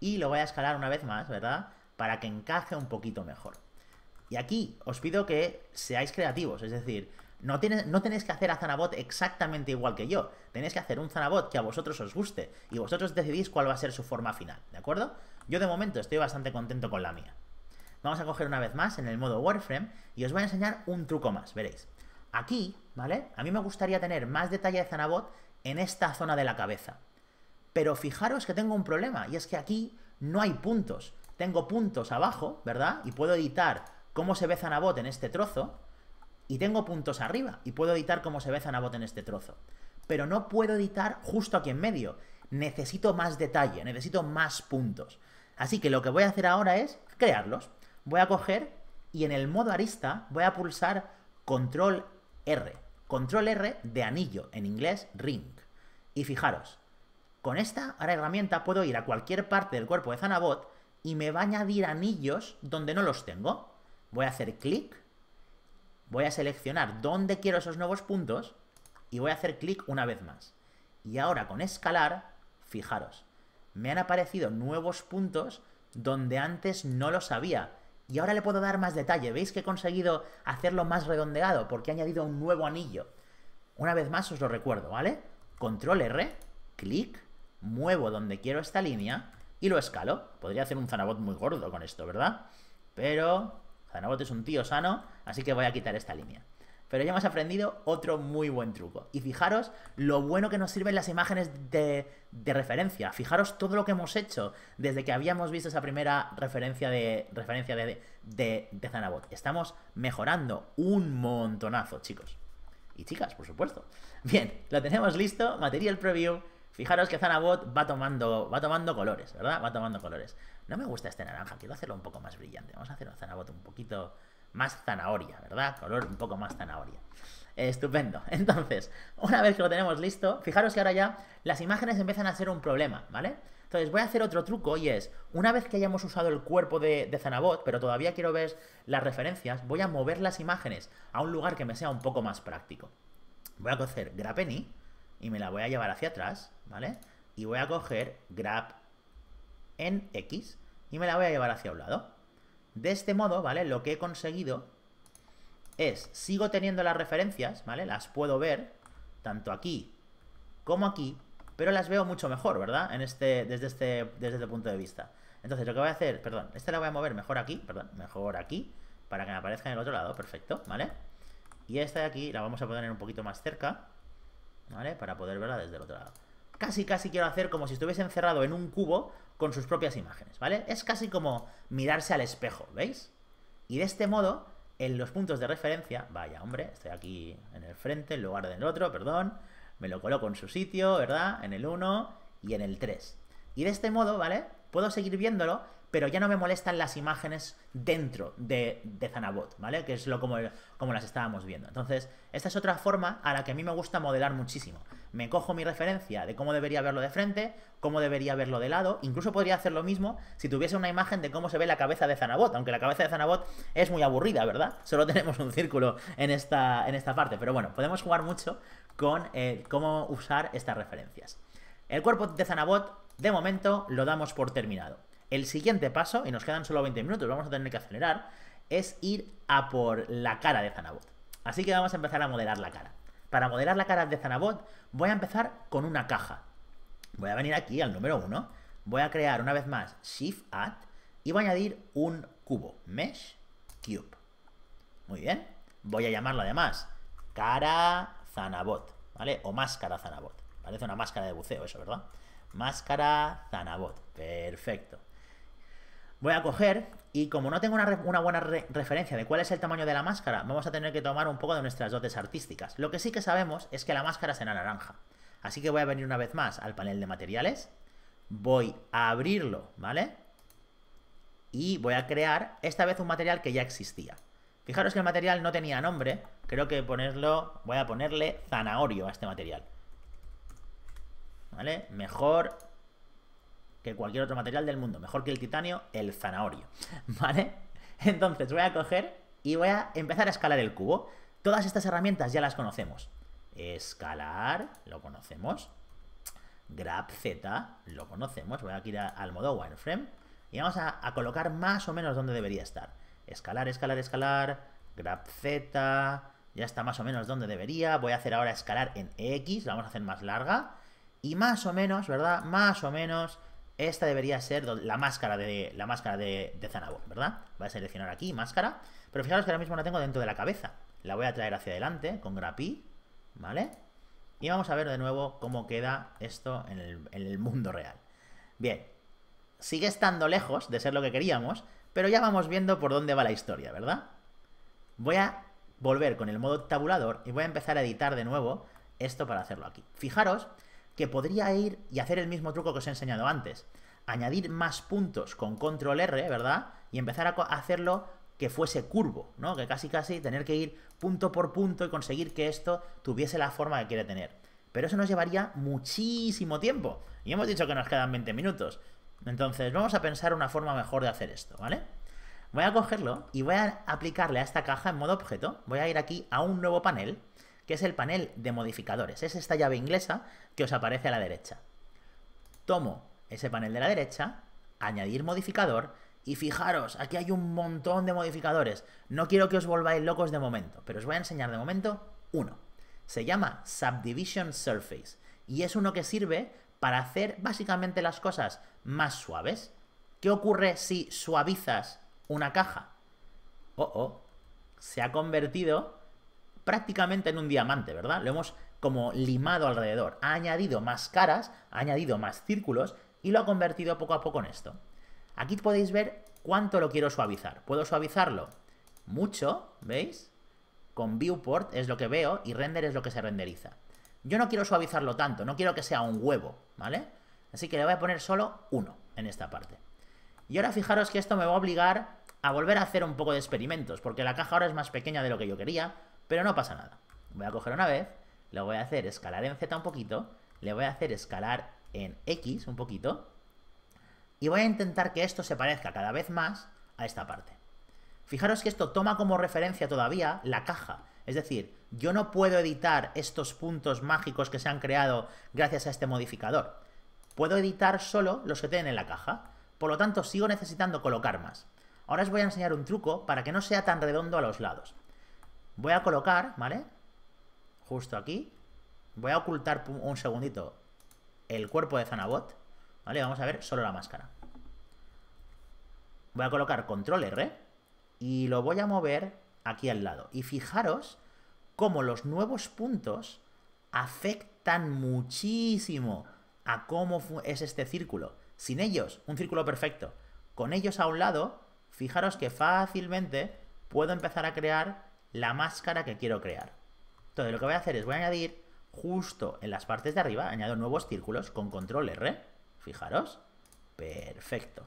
y lo voy a escalar una vez más, ¿verdad? Para que encaje un poquito mejor. Y aquí os pido que seáis creativos, es decir, no, no tenéis que hacer a Zanabot exactamente igual que yo, tenéis que hacer un Zanabot que a vosotros os guste y vosotros decidís cuál va a ser su forma final, ¿de acuerdo? Yo de momento estoy bastante contento con la mía. Vamos a coger una vez más en el modo Warframe y os voy a enseñar un truco más, veréis. Aquí, ¿vale? A mí me gustaría tener más detalle de Zanabot en esta zona de la cabeza, pero fijaros que tengo un problema, y es que aquí no hay puntos. Tengo puntos abajo, ¿verdad? Y puedo editar cómo se ve Zanabot en este trozo, y tengo puntos arriba, y puedo editar cómo se ve Zanabot en este trozo. Pero no puedo editar justo aquí en medio. Necesito más detalle, necesito más puntos. Así que lo que voy a hacer ahora es crearlos. Voy a coger y en el modo arista voy a pulsar control R. Control R de anillo, en inglés ring. Y fijaros, con esta herramienta puedo ir a cualquier parte del cuerpo de Zanabot y me va a añadir anillos donde no los tengo. Voy a hacer clic, voy a seleccionar dónde quiero esos nuevos puntos y voy a hacer clic una vez más. Y ahora con escalar, fijaros, me han aparecido nuevos puntos donde antes no los había. Y ahora le puedo dar más detalle. ¿Veis que he conseguido hacerlo más redondeado? Porque he añadido un nuevo anillo. Una vez más os lo recuerdo, ¿vale? Control R, clic, muevo donde quiero esta línea y lo escalo. Podría hacer un Zanabot muy gordo con esto, ¿verdad? Pero Zanabot es un tío sano, así que voy a quitar esta línea. Pero ya hemos aprendido otro muy buen truco. Y fijaros lo bueno que nos sirven las imágenes de, de referencia. Fijaros todo lo que hemos hecho desde que habíamos visto esa primera referencia de, referencia de, de, de Zanabot. Estamos mejorando un montonazo, chicos. Y chicas, por supuesto. Bien, lo tenemos listo. Material Preview Fijaros que Zanabot va tomando, va tomando colores, ¿verdad? Va tomando colores. No me gusta este naranja, quiero hacerlo un poco más brillante. Vamos a hacer un Zanabot un poquito más zanahoria, ¿verdad? Color un poco más zanahoria. Estupendo. Entonces, una vez que lo tenemos listo, fijaros que ahora ya las imágenes empiezan a ser un problema, ¿vale? Entonces voy a hacer otro truco y es, una vez que hayamos usado el cuerpo de, Zanabot, pero todavía quiero ver las referencias, voy a mover las imágenes a un lugar que me sea un poco más práctico. Voy a coger Grapeni y me la voy a llevar hacia atrás, ¿vale? Y voy a coger grab en X y me la voy a llevar hacia un lado. De este modo, ¿vale? Lo que he conseguido es, sigo teniendo las referencias, ¿vale? Las puedo ver, tanto aquí como aquí, pero las veo mucho mejor, ¿verdad? En este, desde, este, desde este punto de vista. Entonces, lo que voy a hacer, perdón, esta la voy a mover mejor aquí, perdón, mejor aquí, para que me aparezca en el otro lado, perfecto, ¿vale? Y esta de aquí la vamos a poner un poquito más cerca, ¿vale? Para poder verla desde el otro lado. Casi, casi quiero hacer como si estuviese encerrado en un cubo con sus propias imágenes, ¿vale? Es casi como mirarse al espejo, ¿veis? Y de este modo, en los puntos de referencia, vaya, hombre, estoy aquí en el frente en lugar del otro, perdón, me lo coloco en su sitio, ¿verdad? En el 1 y en el 3. Y de este modo, ¿vale? puedo seguir viéndolo, pero ya no me molestan las imágenes dentro de, Zanabot, ¿vale? Que es lo como, como las estábamos viendo. Entonces, esta es otra forma a la que a mí me gusta modelar muchísimo. Me cojo mi referencia de cómo debería verlo de frente, cómo debería verlo de lado. Incluso podría hacer lo mismo si tuviese una imagen de cómo se ve la cabeza de Zanabot, aunque la cabeza de Zanabot es muy aburrida, ¿verdad? Solo tenemos un círculo en esta, en esta parte. Pero bueno, podemos jugar mucho con eh, cómo usar estas referencias. El cuerpo de Zanabot de momento lo damos por terminado. El siguiente paso, y nos quedan solo 20 minutos, vamos a tener que acelerar, es ir a por la cara de Zanabot. Así que vamos a empezar a modelar la cara. Para modelar la cara de Zanabot voy a empezar con una caja. Voy a venir aquí al número 1, voy a crear una vez más Shift Add y voy a añadir un cubo, Mesh Cube. Muy bien, voy a llamarlo además cara Zanabot, ¿vale? O máscara Zanabot. Parece una máscara de buceo eso, ¿verdad? Máscara Zanabot. Perfecto. Voy a coger y como no tengo una, buena referencia de cuál es el tamaño de la máscara, vamos a tener que tomar un poco de nuestras dotes artísticas. Lo que sí que sabemos es que la máscara será naranja. Así que voy a venir una vez más al panel de materiales. Voy a abrirlo, ¿vale? Y voy a crear esta vez un material que ya existía. Fijaros que el material no tenía nombre. Creo que ponerlo, voy a ponerle zanahorio a este material. ¿vale? Mejor que cualquier otro material del mundo. Mejor que el titanio, el zanahorio, ¿vale? Entonces voy a coger y voy a empezar a escalar el cubo. Todas estas herramientas ya las conocemos. Escalar, lo conocemos. Grab Z, lo conocemos. Voy aquí ir al modo wireframe. Y vamos a, colocar más o menos donde debería estar. Escalar, escalar, escalar. Grab Z. Ya está más o menos donde debería. Voy a hacer ahora escalar en X. La vamos a hacer más larga. Y más o menos, ¿verdad? Más o menos, esta debería ser la máscara de la máscara de, de ¿verdad? Voy a seleccionar aquí máscara, pero fijaros que ahora mismo la tengo dentro de la cabeza. La voy a traer hacia adelante con grapí, ¿vale? Y vamos a ver de nuevo cómo queda esto en el, en el mundo real. Bien, sigue estando lejos de ser lo que queríamos, pero ya vamos viendo por dónde va la historia, ¿verdad? Voy a volver con el modo tabulador y voy a empezar a editar de nuevo esto para hacerlo aquí. Fijaros que podría ir y hacer el mismo truco que os he enseñado antes. Añadir más puntos con control R, ¿verdad? Y empezar a hacerlo que fuese curvo, ¿no? Que casi casi tener que ir punto por punto y conseguir que esto tuviese la forma que quiere tener. Pero eso nos llevaría muchísimo tiempo. Y hemos dicho que nos quedan 20 minutos. Entonces, vamos a pensar una forma mejor de hacer esto, ¿vale? Voy a cogerlo y voy a aplicarle a esta caja en modo objeto. Voy a ir aquí a un nuevo panel que es el panel de modificadores. Es esta llave inglesa que os aparece a la derecha. Tomo ese panel de la derecha, añadir modificador, y fijaros, aquí hay un montón de modificadores. No quiero que os volváis locos de momento, pero os voy a enseñar de momento uno. Se llama Subdivision Surface y es uno que sirve para hacer básicamente las cosas más suaves. ¿Qué ocurre si suavizas una caja? Oh, oh, se ha convertido prácticamente en un diamante, ¿verdad? Lo hemos como limado alrededor. Ha añadido más caras, ha añadido más círculos y lo ha convertido poco a poco en esto. Aquí podéis ver cuánto lo quiero suavizar. Puedo suavizarlo mucho, ¿veis? Con viewport es lo que veo y render es lo que se renderiza. Yo no quiero suavizarlo tanto, no quiero que sea un huevo, ¿vale? Así que le voy a poner solo uno en esta parte. Y ahora fijaros que esto me va a obligar a volver a hacer un poco de experimentos, porque la caja ahora es más pequeña de lo que yo quería, pero no pasa nada. Voy a coger una vez, le voy a hacer escalar en Z un poquito, le voy a hacer escalar en X un poquito, y voy a intentar que esto se parezca cada vez más a esta parte. Fijaros que esto toma como referencia todavía la caja. Es decir, yo no puedo editar estos puntos mágicos que se han creado gracias a este modificador. Puedo editar solo los que tienen en la caja. Por lo tanto, sigo necesitando colocar más. Ahora os voy a enseñar un truco para que no sea tan redondo a los lados. Voy a colocar, ¿vale? Justo aquí. Voy a ocultar un segundito el cuerpo de Zanabot. ¿Vale? Vamos a ver solo la máscara. Voy a colocar control R y lo voy a mover aquí al lado. Y fijaros cómo los nuevos puntos afectan muchísimo a cómo es este círculo. Sin ellos, un círculo perfecto. Con ellos a un lado, fijaros que fácilmente puedo empezar a crear la máscara que quiero crear. Entonces lo que voy a hacer es voy a añadir justo en las partes de arriba, añado nuevos círculos con control R, fijaros, perfecto.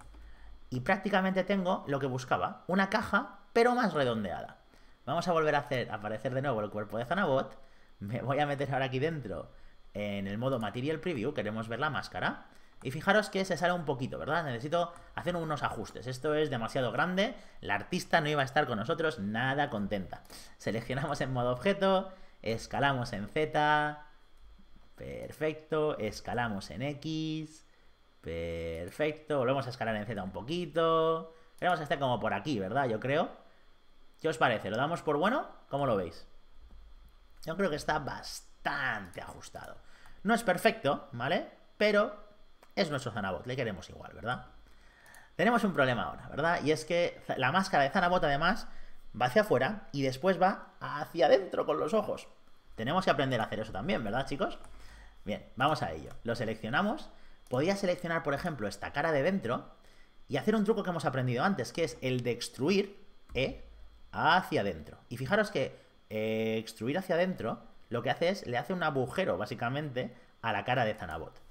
Y prácticamente tengo lo que buscaba, una caja pero más redondeada. Vamos a volver a hacer aparecer de nuevo el cuerpo de Zanabot, me voy a meter ahora aquí dentro en el modo Material Preview, queremos ver la máscara, y fijaros que se sale un poquito, ¿verdad? Necesito hacer unos ajustes. Esto es demasiado grande. La artista no iba a estar con nosotros nada contenta. Seleccionamos en modo objeto, escalamos en Z. Perfecto. Escalamos en X. Perfecto. Volvemos a escalar en Z un poquito. Queremos estar como por aquí, ¿verdad? Yo creo. ¿Qué os parece? ¿Lo damos por bueno? ¿Cómo lo veis? Yo creo que está bastante ajustado. No es perfecto, ¿vale? Pero es nuestro Zanabot, le queremos igual, ¿verdad? Tenemos un problema ahora, ¿verdad? Y es que la máscara de Zanabot, además, va hacia afuera y después va hacia adentro con los ojos. Tenemos que aprender a hacer eso también, ¿verdad, chicos? Bien, vamos a ello. Lo seleccionamos. Podría seleccionar, por ejemplo, esta cara de dentro y hacer un truco que hemos aprendido antes, que es el de extruir ¿eh? hacia adentro. Y fijaros que eh, extruir hacia adentro lo que hace es, le hace un agujero, básicamente, a la cara de Zanabot.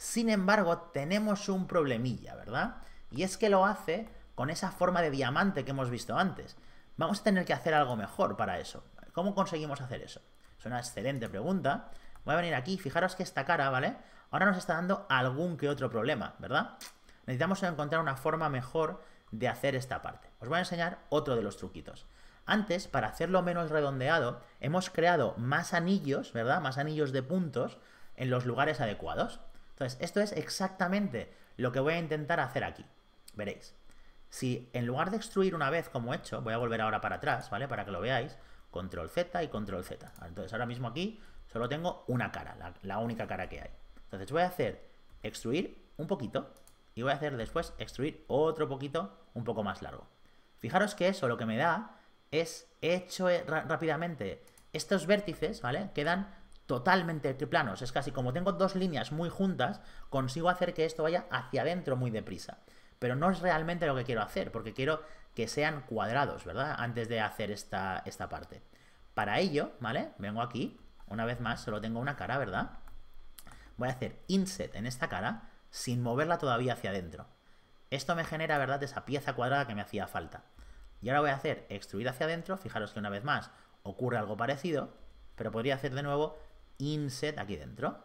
Sin embargo, tenemos un problemilla, ¿verdad? Y es que lo hace con esa forma de diamante que hemos visto antes. Vamos a tener que hacer algo mejor para eso. ¿Cómo conseguimos hacer eso? Es una excelente pregunta. Voy a venir aquí, fijaros que esta cara, ¿vale? Ahora nos está dando algún que otro problema, ¿verdad? Necesitamos encontrar una forma mejor de hacer esta parte. Os voy a enseñar otro de los truquitos. Antes, para hacerlo menos redondeado, hemos creado más anillos, ¿verdad? Más anillos de puntos en los lugares adecuados. Entonces, esto es exactamente lo que voy a intentar hacer aquí. Veréis. Si en lugar de extruir una vez como he hecho, voy a volver ahora para atrás, ¿vale? Para que lo veáis. Control Z y Control Z. Entonces ahora mismo aquí solo tengo una cara, la, única cara que hay. Entonces voy a hacer extruir un poquito y voy a hacer después extruir otro poquito un poco más largo. Fijaros que eso lo que me da es, hecho eh, rápidamente estos vértices, ¿vale? Quedan totalmente triplanos. Es casi como tengo dos líneas muy juntas, consigo hacer que esto vaya hacia adentro muy deprisa. Pero no es realmente lo que quiero hacer, porque quiero que sean cuadrados, ¿verdad? Antes de hacer esta, esta parte. Para ello, ¿vale? Vengo aquí, una vez más, solo tengo una cara, ¿verdad? Voy a hacer inset en esta cara, sin moverla todavía hacia adentro. Esto me genera, ¿verdad?, esa pieza cuadrada que me hacía falta. Y ahora voy a hacer extruir hacia adentro, fijaros que una vez más ocurre algo parecido, pero podría hacer de nuevo inset aquí dentro.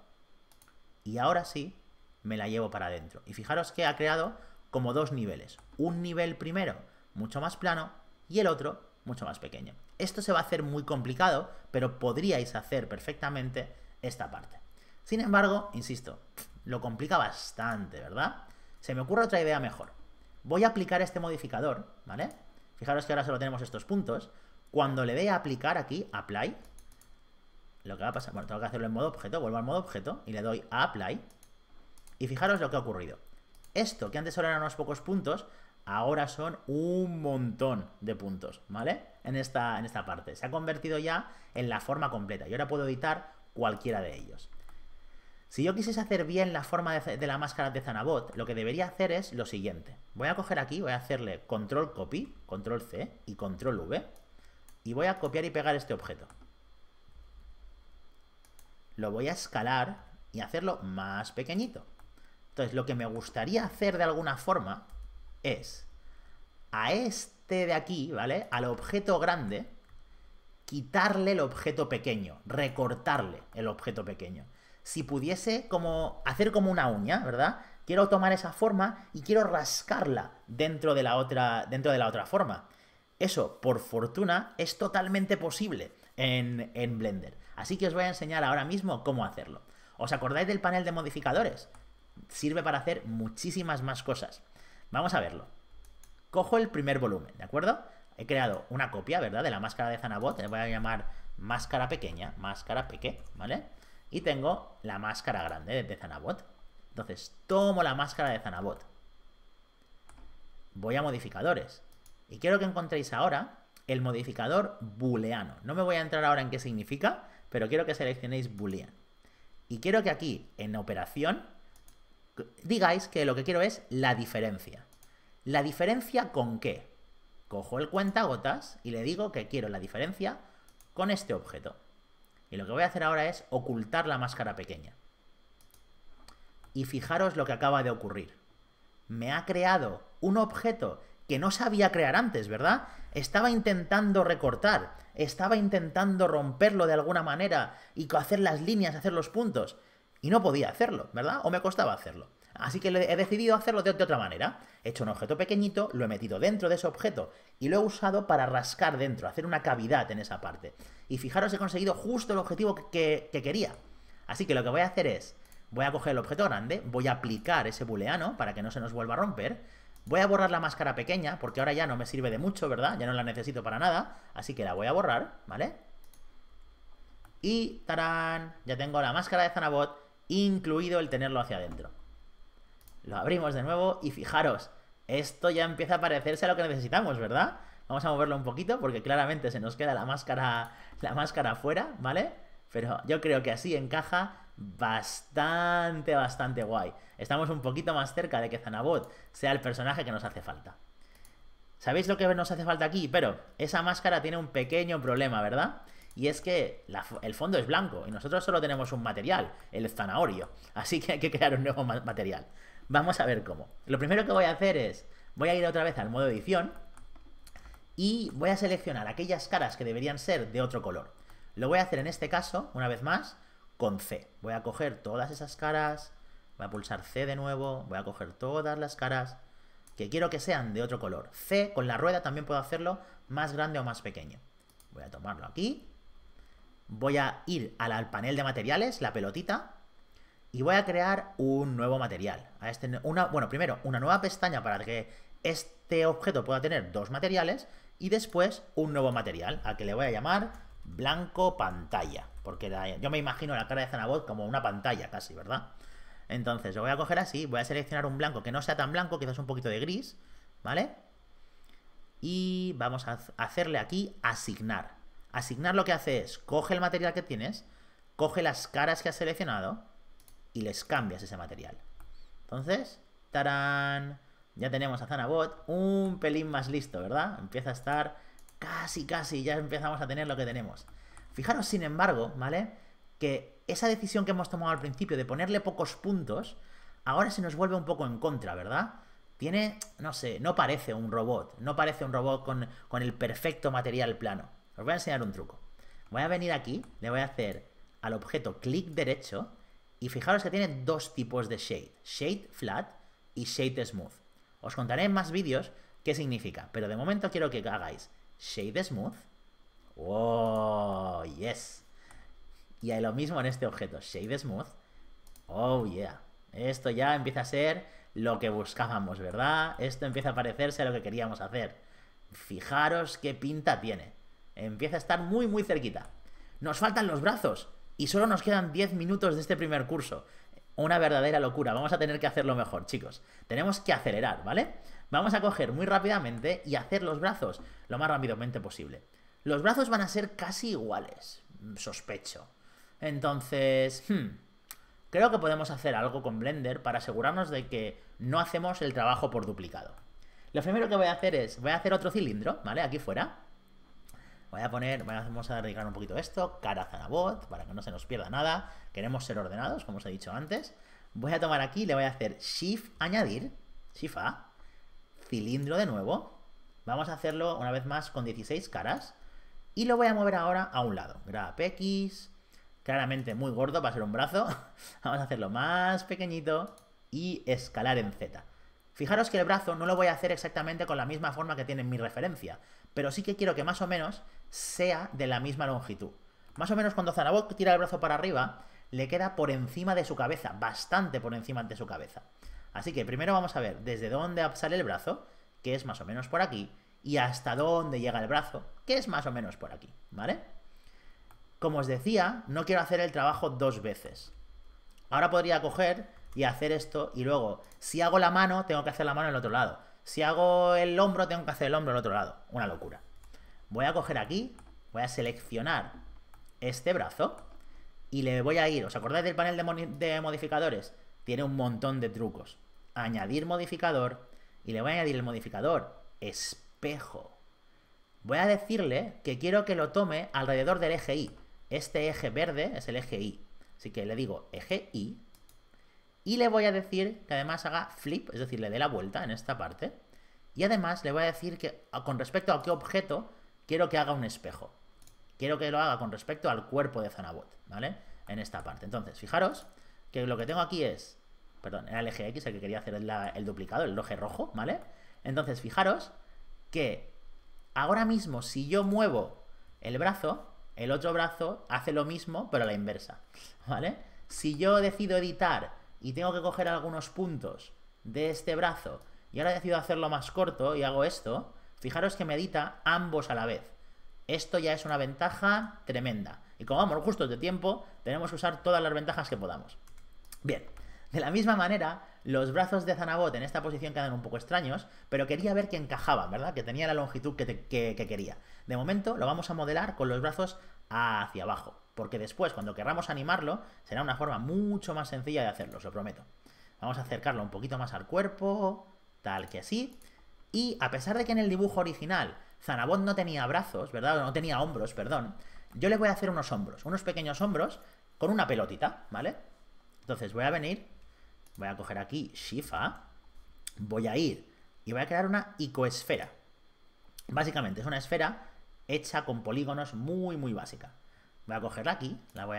Y ahora sí, me la llevo para adentro. Y fijaros que ha creado como dos niveles. Un nivel primero mucho más plano y el otro mucho más pequeño. Esto se va a hacer muy complicado, pero podríais hacer perfectamente esta parte. Sin embargo, insisto, lo complica bastante, ¿verdad? Se me ocurre otra idea mejor. Voy a aplicar este modificador, ¿vale? Fijaros que ahora solo tenemos estos puntos. Cuando le dé a aplicar aquí, apply, lo que va a pasar, bueno, tengo que hacerlo en modo objeto, vuelvo al modo objeto y le doy a apply. Y fijaros lo que ha ocurrido. Esto, que antes solo eran unos pocos puntos, ahora son un montón de puntos, ¿vale? En esta, en esta parte. Se ha convertido ya en la forma completa. Y ahora puedo editar cualquiera de ellos. Si yo quisiese hacer bien la forma de, de la máscara de Zanabot, lo que debería hacer es lo siguiente. Voy a coger aquí, voy a hacerle control copy, control C y control V. Y voy a copiar y pegar este objeto lo voy a escalar y hacerlo más pequeñito. Entonces, lo que me gustaría hacer de alguna forma es a este de aquí, ¿vale? Al objeto grande, quitarle el objeto pequeño, recortarle el objeto pequeño. Si pudiese como hacer como una uña, ¿verdad? Quiero tomar esa forma y quiero rascarla dentro de la otra, dentro de la otra forma. Eso, por fortuna, es totalmente posible en Blender. Así que os voy a enseñar ahora mismo cómo hacerlo. ¿Os acordáis del panel de modificadores? Sirve para hacer muchísimas más cosas. Vamos a verlo. Cojo el primer volumen, ¿de acuerdo? He creado una copia, ¿verdad? De la máscara de Zanabot. Le voy a llamar máscara pequeña, máscara peque, ¿vale? Y tengo la máscara grande de Zanabot. Entonces, tomo la máscara de Zanabot. Voy a modificadores. Y quiero que encontréis ahora el modificador booleano. No me voy a entrar ahora en qué significa, pero quiero que seleccionéis boolean. Y quiero que aquí, en operación, digáis que lo que quiero es la diferencia. ¿La diferencia con qué? Cojo el cuentagotas y le digo que quiero la diferencia con este objeto. Y lo que voy a hacer ahora es ocultar la máscara pequeña. Y fijaros lo que acaba de ocurrir. Me ha creado un objeto que no sabía crear antes, ¿verdad? Estaba intentando recortar, estaba intentando romperlo de alguna manera y hacer las líneas, hacer los puntos. Y no podía hacerlo, ¿verdad? O me costaba hacerlo. Así que he decidido hacerlo de, otra manera. He hecho un objeto pequeñito, lo he metido dentro de ese objeto y lo he usado para rascar dentro, hacer una cavidad en esa parte. Y fijaros, he conseguido justo el objetivo que, que quería. Así que lo que voy a hacer es, voy a coger el objeto grande, voy a aplicar ese booleano para que no se nos vuelva a romper Voy a borrar la máscara pequeña, porque ahora ya no me sirve de mucho, ¿verdad? Ya no la necesito para nada, así que la voy a borrar, ¿vale? Y, tarán, ya tengo la máscara de Zanabot, incluido el tenerlo hacia adentro. Lo abrimos de nuevo y fijaros, esto ya empieza a parecerse a lo que necesitamos, ¿verdad? Vamos a moverlo un poquito porque claramente se nos queda la máscara, la máscara fuera, ¿vale? Pero yo creo que así encaja bastante, bastante guay estamos un poquito más cerca de que Zanabot sea el personaje que nos hace falta. ¿Sabéis lo que nos hace falta aquí? Pero esa máscara tiene un pequeño problema, ¿verdad? Y es que el fondo es blanco y nosotros solo tenemos un material, el zanahorio. Así que hay que crear un nuevo material. Vamos a ver cómo. Lo primero que voy a hacer es, voy a ir otra vez al modo edición y voy a seleccionar aquellas caras que deberían ser de otro color. Lo voy a hacer en este caso, una vez más, con C. Voy a coger todas esas caras, Voy a pulsar C de nuevo, voy a coger todas las caras que quiero que sean de otro color. C con la rueda también puedo hacerlo más grande o más pequeño. Voy a tomarlo aquí. Voy a ir al panel de materiales, la pelotita, y voy a crear un nuevo material. A este, una, bueno, primero una nueva pestaña para que este objeto pueda tener dos materiales y después un nuevo material al que le voy a llamar blanco pantalla. Porque yo me imagino la cara de Zanabot como una pantalla casi, ¿verdad? Entonces yo voy a coger así, voy a seleccionar un blanco que no sea tan blanco, quizás un poquito de gris, ¿vale? Y vamos a hacerle aquí asignar. Asignar lo que hace es, coge el material que tienes, coge las caras que has seleccionado y les cambias ese material. Entonces, tarán, ya tenemos a Zanabot un pelín más listo, ¿verdad? Empieza a estar casi, casi, ya empezamos a tener lo que tenemos. Fijaros, sin embargo, ¿vale? Que esa decisión que hemos tomado al principio de ponerle pocos puntos, ahora se nos vuelve un poco en contra, ¿verdad? Tiene, no sé, no parece un robot, no parece un robot con, el perfecto material plano. Os voy a enseñar un truco. Voy a venir aquí, le voy a hacer al objeto clic derecho y fijaros que tiene dos tipos de shade, shade flat y shade smooth. Os contaré en más vídeos qué significa, pero de momento quiero que hagáis shade smooth. ¡Oh, ¡Yes! Y hay lo mismo en este objeto, Shade Smooth. Oh yeah. Esto ya empieza a ser lo que buscábamos, ¿verdad? Esto empieza a parecerse a lo que queríamos hacer. Fijaros qué pinta tiene. Empieza a estar muy, muy cerquita. Nos faltan los brazos y solo nos quedan 10 minutos de este primer curso. Una verdadera locura. Vamos a tener que hacerlo mejor, chicos. Tenemos que acelerar, ¿vale? Vamos a coger muy rápidamente y hacer los brazos lo más rápidamente posible. Los brazos van a ser casi iguales, sospecho. Entonces, hmm, creo que podemos hacer algo con Blender para asegurarnos de que no hacemos el trabajo por duplicado. Lo primero que voy a hacer es, voy a hacer otro cilindro, ¿vale? Aquí fuera. Voy a poner, vamos a arreglar un poquito esto, cara Zanabot, para que no se nos pierda nada. Queremos ser ordenados, como os he dicho antes. Voy a tomar aquí, le voy a hacer Shift añadir, Shift A, cilindro de nuevo. Vamos a hacerlo una vez más con 16 caras. Y lo voy a mover ahora a un lado. Grab X, claramente muy gordo para ser un brazo. Vamos a hacerlo más pequeñito y escalar en Z. Fijaros que el brazo no lo voy a hacer exactamente con la misma forma que tiene mi referencia, pero sí que quiero que más o menos sea de la misma longitud. Más o menos cuando Zanabok tira el brazo para arriba, le queda por encima de su cabeza, bastante por encima de su cabeza. Así que primero vamos a ver desde dónde sale el brazo, que es más o menos por aquí, y hasta dónde llega el brazo, que es más o menos por aquí, ¿vale? Como os decía, no quiero hacer el trabajo dos veces. Ahora podría coger y hacer esto y luego, si hago la mano, tengo que hacer la mano en el otro lado. Si hago el hombro, tengo que hacer el hombro en el otro lado. Una locura. Voy a coger aquí, voy a seleccionar este brazo y le voy a ir. ¿Os acordáis del panel de, modificadores? Tiene un montón de trucos. Añadir modificador y le voy a añadir el modificador espejo. Voy a decirle que quiero que lo tome alrededor del eje Y. Este eje verde es el eje Y. Así que le digo eje Y. Y le voy a decir que además haga flip, es decir, le dé la vuelta en esta parte. Y además le voy a decir que con respecto a qué objeto quiero que haga un espejo. Quiero que lo haga con respecto al cuerpo de Zanabot, ¿vale? En esta parte. Entonces, fijaros que lo que tengo aquí es... Perdón, era el eje X el que quería hacer el, el duplicado, el eje rojo, ¿vale? Entonces, fijaros que ahora mismo si yo muevo el brazo, el otro brazo hace lo mismo, pero a la inversa, ¿vale? Si yo decido editar y tengo que coger algunos puntos de este brazo y ahora decido hacerlo más corto y hago esto, fijaros que me edita ambos a la vez. Esto ya es una ventaja tremenda. Y como vamos justo de tiempo, tenemos que usar todas las ventajas que podamos. Bien, de la misma manera, los brazos de Zanabot en esta posición quedan un poco extraños, pero quería ver que encajaban, ¿verdad? Que tenía la longitud que, quería. De momento lo vamos a modelar con los brazos hacia abajo, porque después, cuando querramos animarlo, será una forma mucho más sencilla de hacerlo, os lo prometo. Vamos a acercarlo un poquito más al cuerpo, tal que así. Y a pesar de que en el dibujo original Zanabot no tenía brazos, ¿verdad? No tenía hombros, perdón. Yo le voy a hacer unos hombros, unos pequeños hombros con una pelotita, ¿vale? Entonces voy a venir Voy a coger aquí Shifa. Voy a ir y voy a crear una icoesfera. Básicamente es una esfera hecha con polígonos muy, muy básica. Voy a cogerla aquí la voy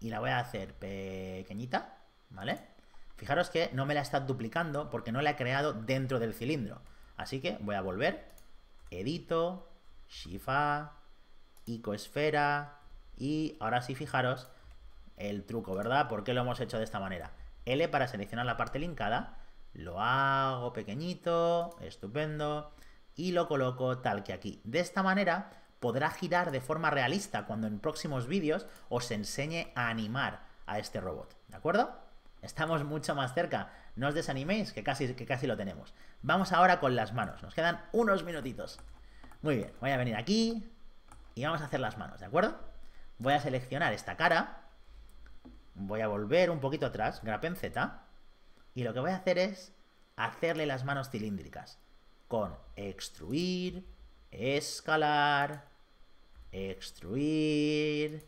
y la voy a hacer pequeñita, ¿vale? Fijaros que no me la está duplicando porque no la he creado dentro del cilindro. Así que voy a volver, edito, shifa, icoesfera y ahora sí fijaros el truco, ¿verdad? ¿Por qué lo hemos hecho de esta manera? L para seleccionar la parte linkada. Lo hago pequeñito, estupendo, y lo coloco tal que aquí. De esta manera podrá girar de forma realista cuando en próximos vídeos os enseñe a animar a este robot, ¿de acuerdo? Estamos mucho más cerca, no os desaniméis, que casi, que casi lo tenemos. Vamos ahora con las manos, nos quedan unos minutitos. Muy bien, voy a venir aquí y vamos a hacer las manos, ¿de acuerdo? Voy a seleccionar esta cara, voy a volver un poquito atrás, grapen Z, y lo que voy a hacer es hacerle las manos cilíndricas con extruir, escalar, extruir,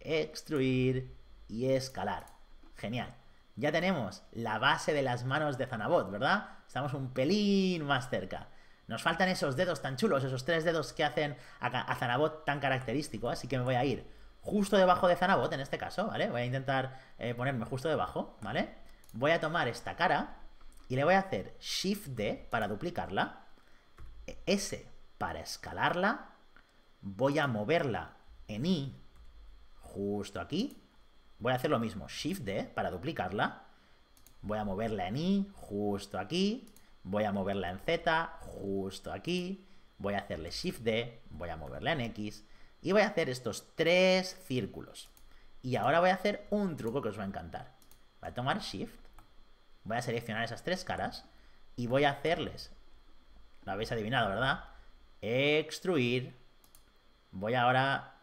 extruir y escalar. Genial. Ya tenemos la base de las manos de Zanabot, ¿verdad? Estamos un pelín más cerca. Nos faltan esos dedos tan chulos, esos tres dedos que hacen a Zanabot tan característico, así que me voy a ir justo debajo de Zanabot en este caso, ¿vale? Voy a intentar eh, ponerme justo debajo, ¿vale? Voy a tomar esta cara y le voy a hacer Shift D para duplicarla, S para escalarla, voy a moverla en I justo aquí, voy a hacer lo mismo, Shift D para duplicarla, voy a moverla en I justo aquí, voy a moverla en Z justo aquí, voy a hacerle Shift D, voy a moverla en X, y voy a hacer estos tres círculos. Y ahora voy a hacer un truco que os va a encantar. Voy a tomar Shift. Voy a seleccionar esas tres caras. Y voy a hacerles... Lo habéis adivinado, ¿verdad? Extruir. Voy ahora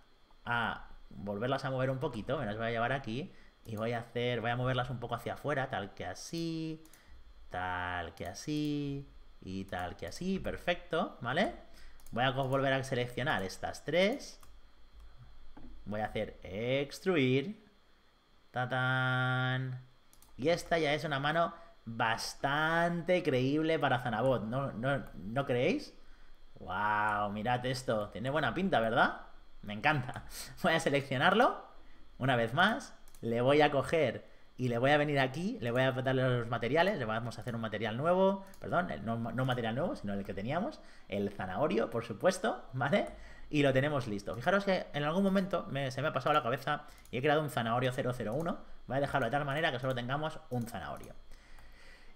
a volverlas a mover un poquito. Me las voy a llevar aquí. Y voy a hacer... Voy a moverlas un poco hacia afuera. Tal que así. Tal que así. Y tal que así. Perfecto. ¿Vale? Voy a volver a seleccionar estas tres. Voy a hacer extruir. ¡Tatán! Y esta ya es una mano bastante creíble para Zanabot. ¿No, no, no creéis? ¡Wow! Mirad esto. Tiene buena pinta, ¿verdad? Me encanta. Voy a seleccionarlo. Una vez más. Le voy a coger y le voy a venir aquí, le voy a darle los materiales, le vamos a hacer un material nuevo, perdón, no, no material nuevo, sino el que teníamos, el zanahorio, por supuesto, ¿vale? Y lo tenemos listo. Fijaros que en algún momento se me ha pasado la cabeza y he creado un zanahorio 001, voy a dejarlo de tal manera que solo tengamos un zanahorio.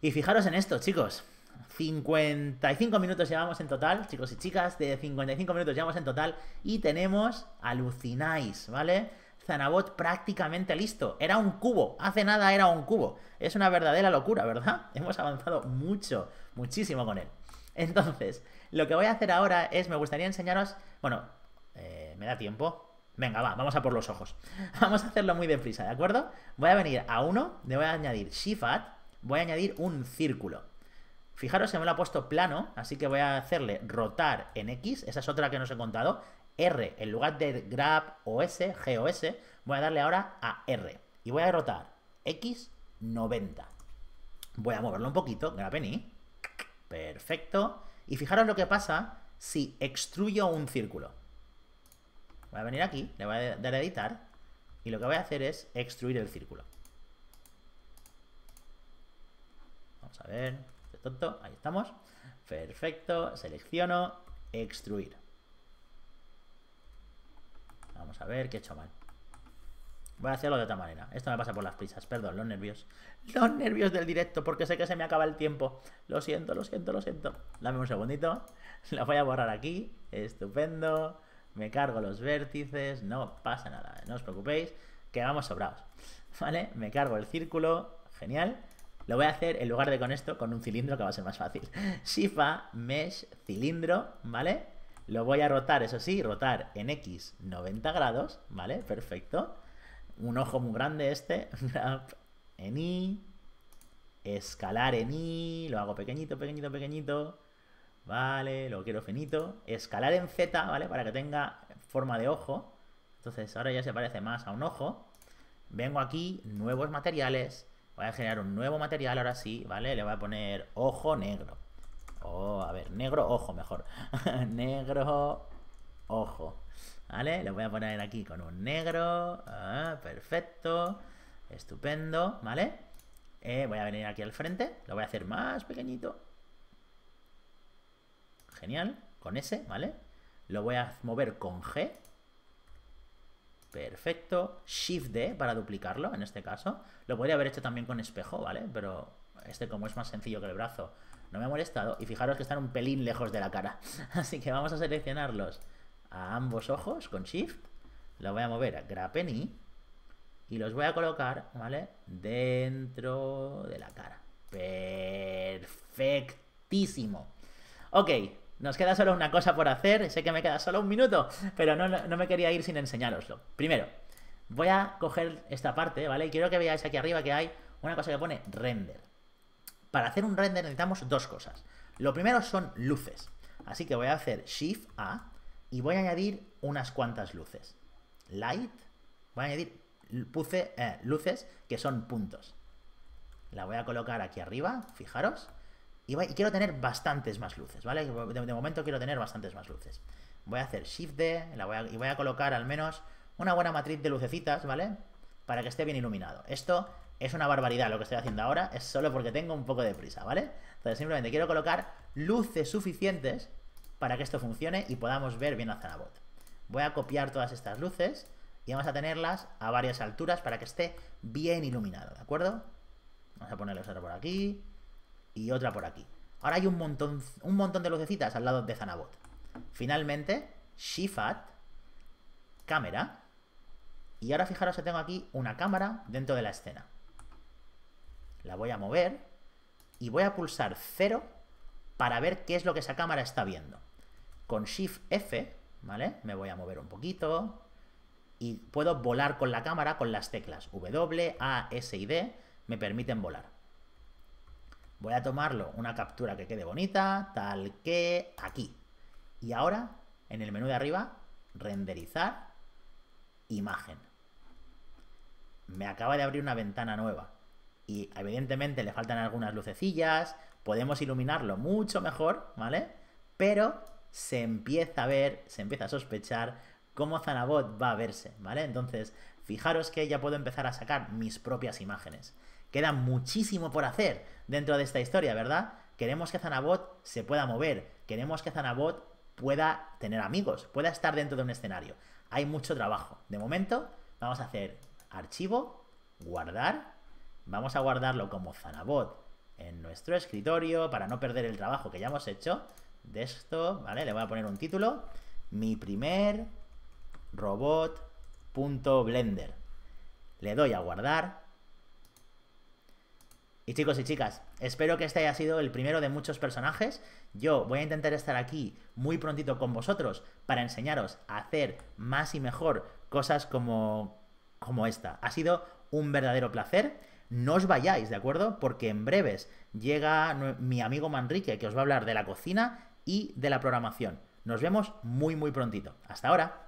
Y fijaros en esto, chicos. 55 minutos llevamos en total, chicos y chicas, de 55 minutos llevamos en total y tenemos alucináis, ¿vale? Zanabot prácticamente listo. Era un cubo. Hace nada era un cubo. Es una verdadera locura, ¿verdad? Hemos avanzado mucho, muchísimo con él. Entonces, lo que voy a hacer ahora es, me gustaría enseñaros... Bueno, eh, me da tiempo. Venga, va, vamos a por los ojos. Vamos a hacerlo muy deprisa, ¿de acuerdo? Voy a venir a uno, le voy a añadir Shifat, voy a añadir un círculo. Fijaros, se me lo ha puesto plano, así que voy a hacerle rotar en X, esa es otra que nos he contado, R en lugar de grab os S, G o S, voy a darle ahora a R y voy a rotar X90. Voy a moverlo un poquito, grapeni. Perfecto. Y fijaros lo que pasa si extruyo un círculo. Voy a venir aquí, le voy a dar a editar y lo que voy a hacer es extruir el círculo. Vamos a ver, de tonto, ahí estamos. Perfecto, selecciono, extruir. Vamos a ver qué he hecho mal. Voy a hacerlo de otra manera. Esto me pasa por las prisas. Perdón, los nervios. Los nervios del directo, porque sé que se me acaba el tiempo. Lo siento, lo siento, lo siento. Dame un segundito. La voy a borrar aquí. Estupendo. Me cargo los vértices. No pasa nada. No os preocupéis, que vamos sobrados. ¿Vale? Me cargo el círculo. Genial. Lo voy a hacer en lugar de con esto, con un cilindro que va a ser más fácil. Shifa, mesh, cilindro, ¿vale? Lo voy a rotar, eso sí, rotar en X 90 grados, ¿vale? Perfecto. Un ojo muy grande este. en Y. Escalar en Y. Lo hago pequeñito, pequeñito, pequeñito. Vale, lo quiero finito. Escalar en Z, ¿vale? Para que tenga forma de ojo. Entonces ahora ya se parece más a un ojo. Vengo aquí, nuevos materiales. Voy a generar un nuevo material ahora sí, ¿vale? Le voy a poner ojo negro. Oh, a ver, negro, ojo mejor. negro, ojo. ¿Vale? Lo voy a poner aquí con un negro. Ah, perfecto. Estupendo, ¿vale? Eh, voy a venir aquí al frente. Lo voy a hacer más pequeñito. Genial. Con S, ¿vale? Lo voy a mover con G. Perfecto. Shift D para duplicarlo, en este caso. Lo podría haber hecho también con espejo, ¿vale? Pero este como es más sencillo que el brazo, no me ha molestado. Y fijaros que están un pelín lejos de la cara. Así que vamos a seleccionarlos a ambos ojos con Shift. Lo voy a mover a grapen Y los voy a colocar, ¿vale? Dentro de la cara. Perfectísimo. Ok, nos queda solo una cosa por hacer. Sé que me queda solo un minuto, pero no, me quería ir sin enseñároslo. Primero, voy a coger esta parte, ¿vale? Y quiero que veáis aquí arriba que hay una cosa que pone render. Para hacer un render necesitamos dos cosas. Lo primero son luces. Así que voy a hacer Shift A y voy a añadir unas cuantas luces. Light, voy a añadir eh, luces que son puntos. La voy a colocar aquí arriba, fijaros. Y, quiero tener bastantes más luces, ¿vale? De, momento quiero tener bastantes más luces. Voy a hacer Shift D y voy a colocar al menos una buena matriz de lucecitas, ¿vale? Para que esté bien iluminado. Esto es una barbaridad lo que estoy haciendo ahora, es solo porque tengo un poco de prisa, ¿vale? Entonces simplemente quiero colocar luces suficientes para que esto funcione y podamos ver bien a Zanabot. Voy a copiar todas estas luces y vamos a tenerlas a varias alturas para que esté bien iluminado, ¿de acuerdo? Vamos a ponerles otra por aquí y otra por aquí. Ahora hay un montón, un montón de lucecitas al lado de Zanabot. Finalmente, Shifat, cámara, y ahora fijaros que tengo aquí una cámara dentro de la escena. La voy a mover y voy a pulsar 0 para ver qué es lo que esa cámara está viendo. Con Shift F, ¿vale? Me voy a mover un poquito y puedo volar con la cámara con las teclas W, A, S y D, me permiten volar. Voy a tomarlo una captura que quede bonita, tal que aquí. Y ahora, en el menú de arriba, renderizar imagen. Me acaba de abrir una ventana nueva y evidentemente le faltan algunas lucecillas, podemos iluminarlo mucho mejor, ¿vale? Pero se empieza a ver, se empieza a sospechar cómo Zanabot va a verse, ¿vale? Entonces, fijaros que ya puedo empezar a sacar mis propias imágenes. Queda muchísimo por hacer dentro de esta historia, ¿verdad? Queremos que Zanabot se pueda mover, queremos que Zanabot pueda tener amigos, pueda estar dentro de un escenario. Hay mucho trabajo. De momento, vamos a hacer archivo, guardar Vamos a guardarlo como Zanabot en nuestro escritorio para no perder el trabajo que ya hemos hecho de esto, ¿vale? Le voy a poner un título. Mi primer robot.blender. Le doy a guardar. Y chicos y chicas, espero que este haya sido el primero de muchos personajes. Yo voy a intentar estar aquí muy prontito con vosotros para enseñaros a hacer más y mejor cosas como, como esta. Ha sido un verdadero placer no os vayáis, ¿de acuerdo? Porque en breves llega mi amigo Manrique que os va a hablar de la cocina y de la programación. Nos vemos muy, muy prontito. Hasta ahora.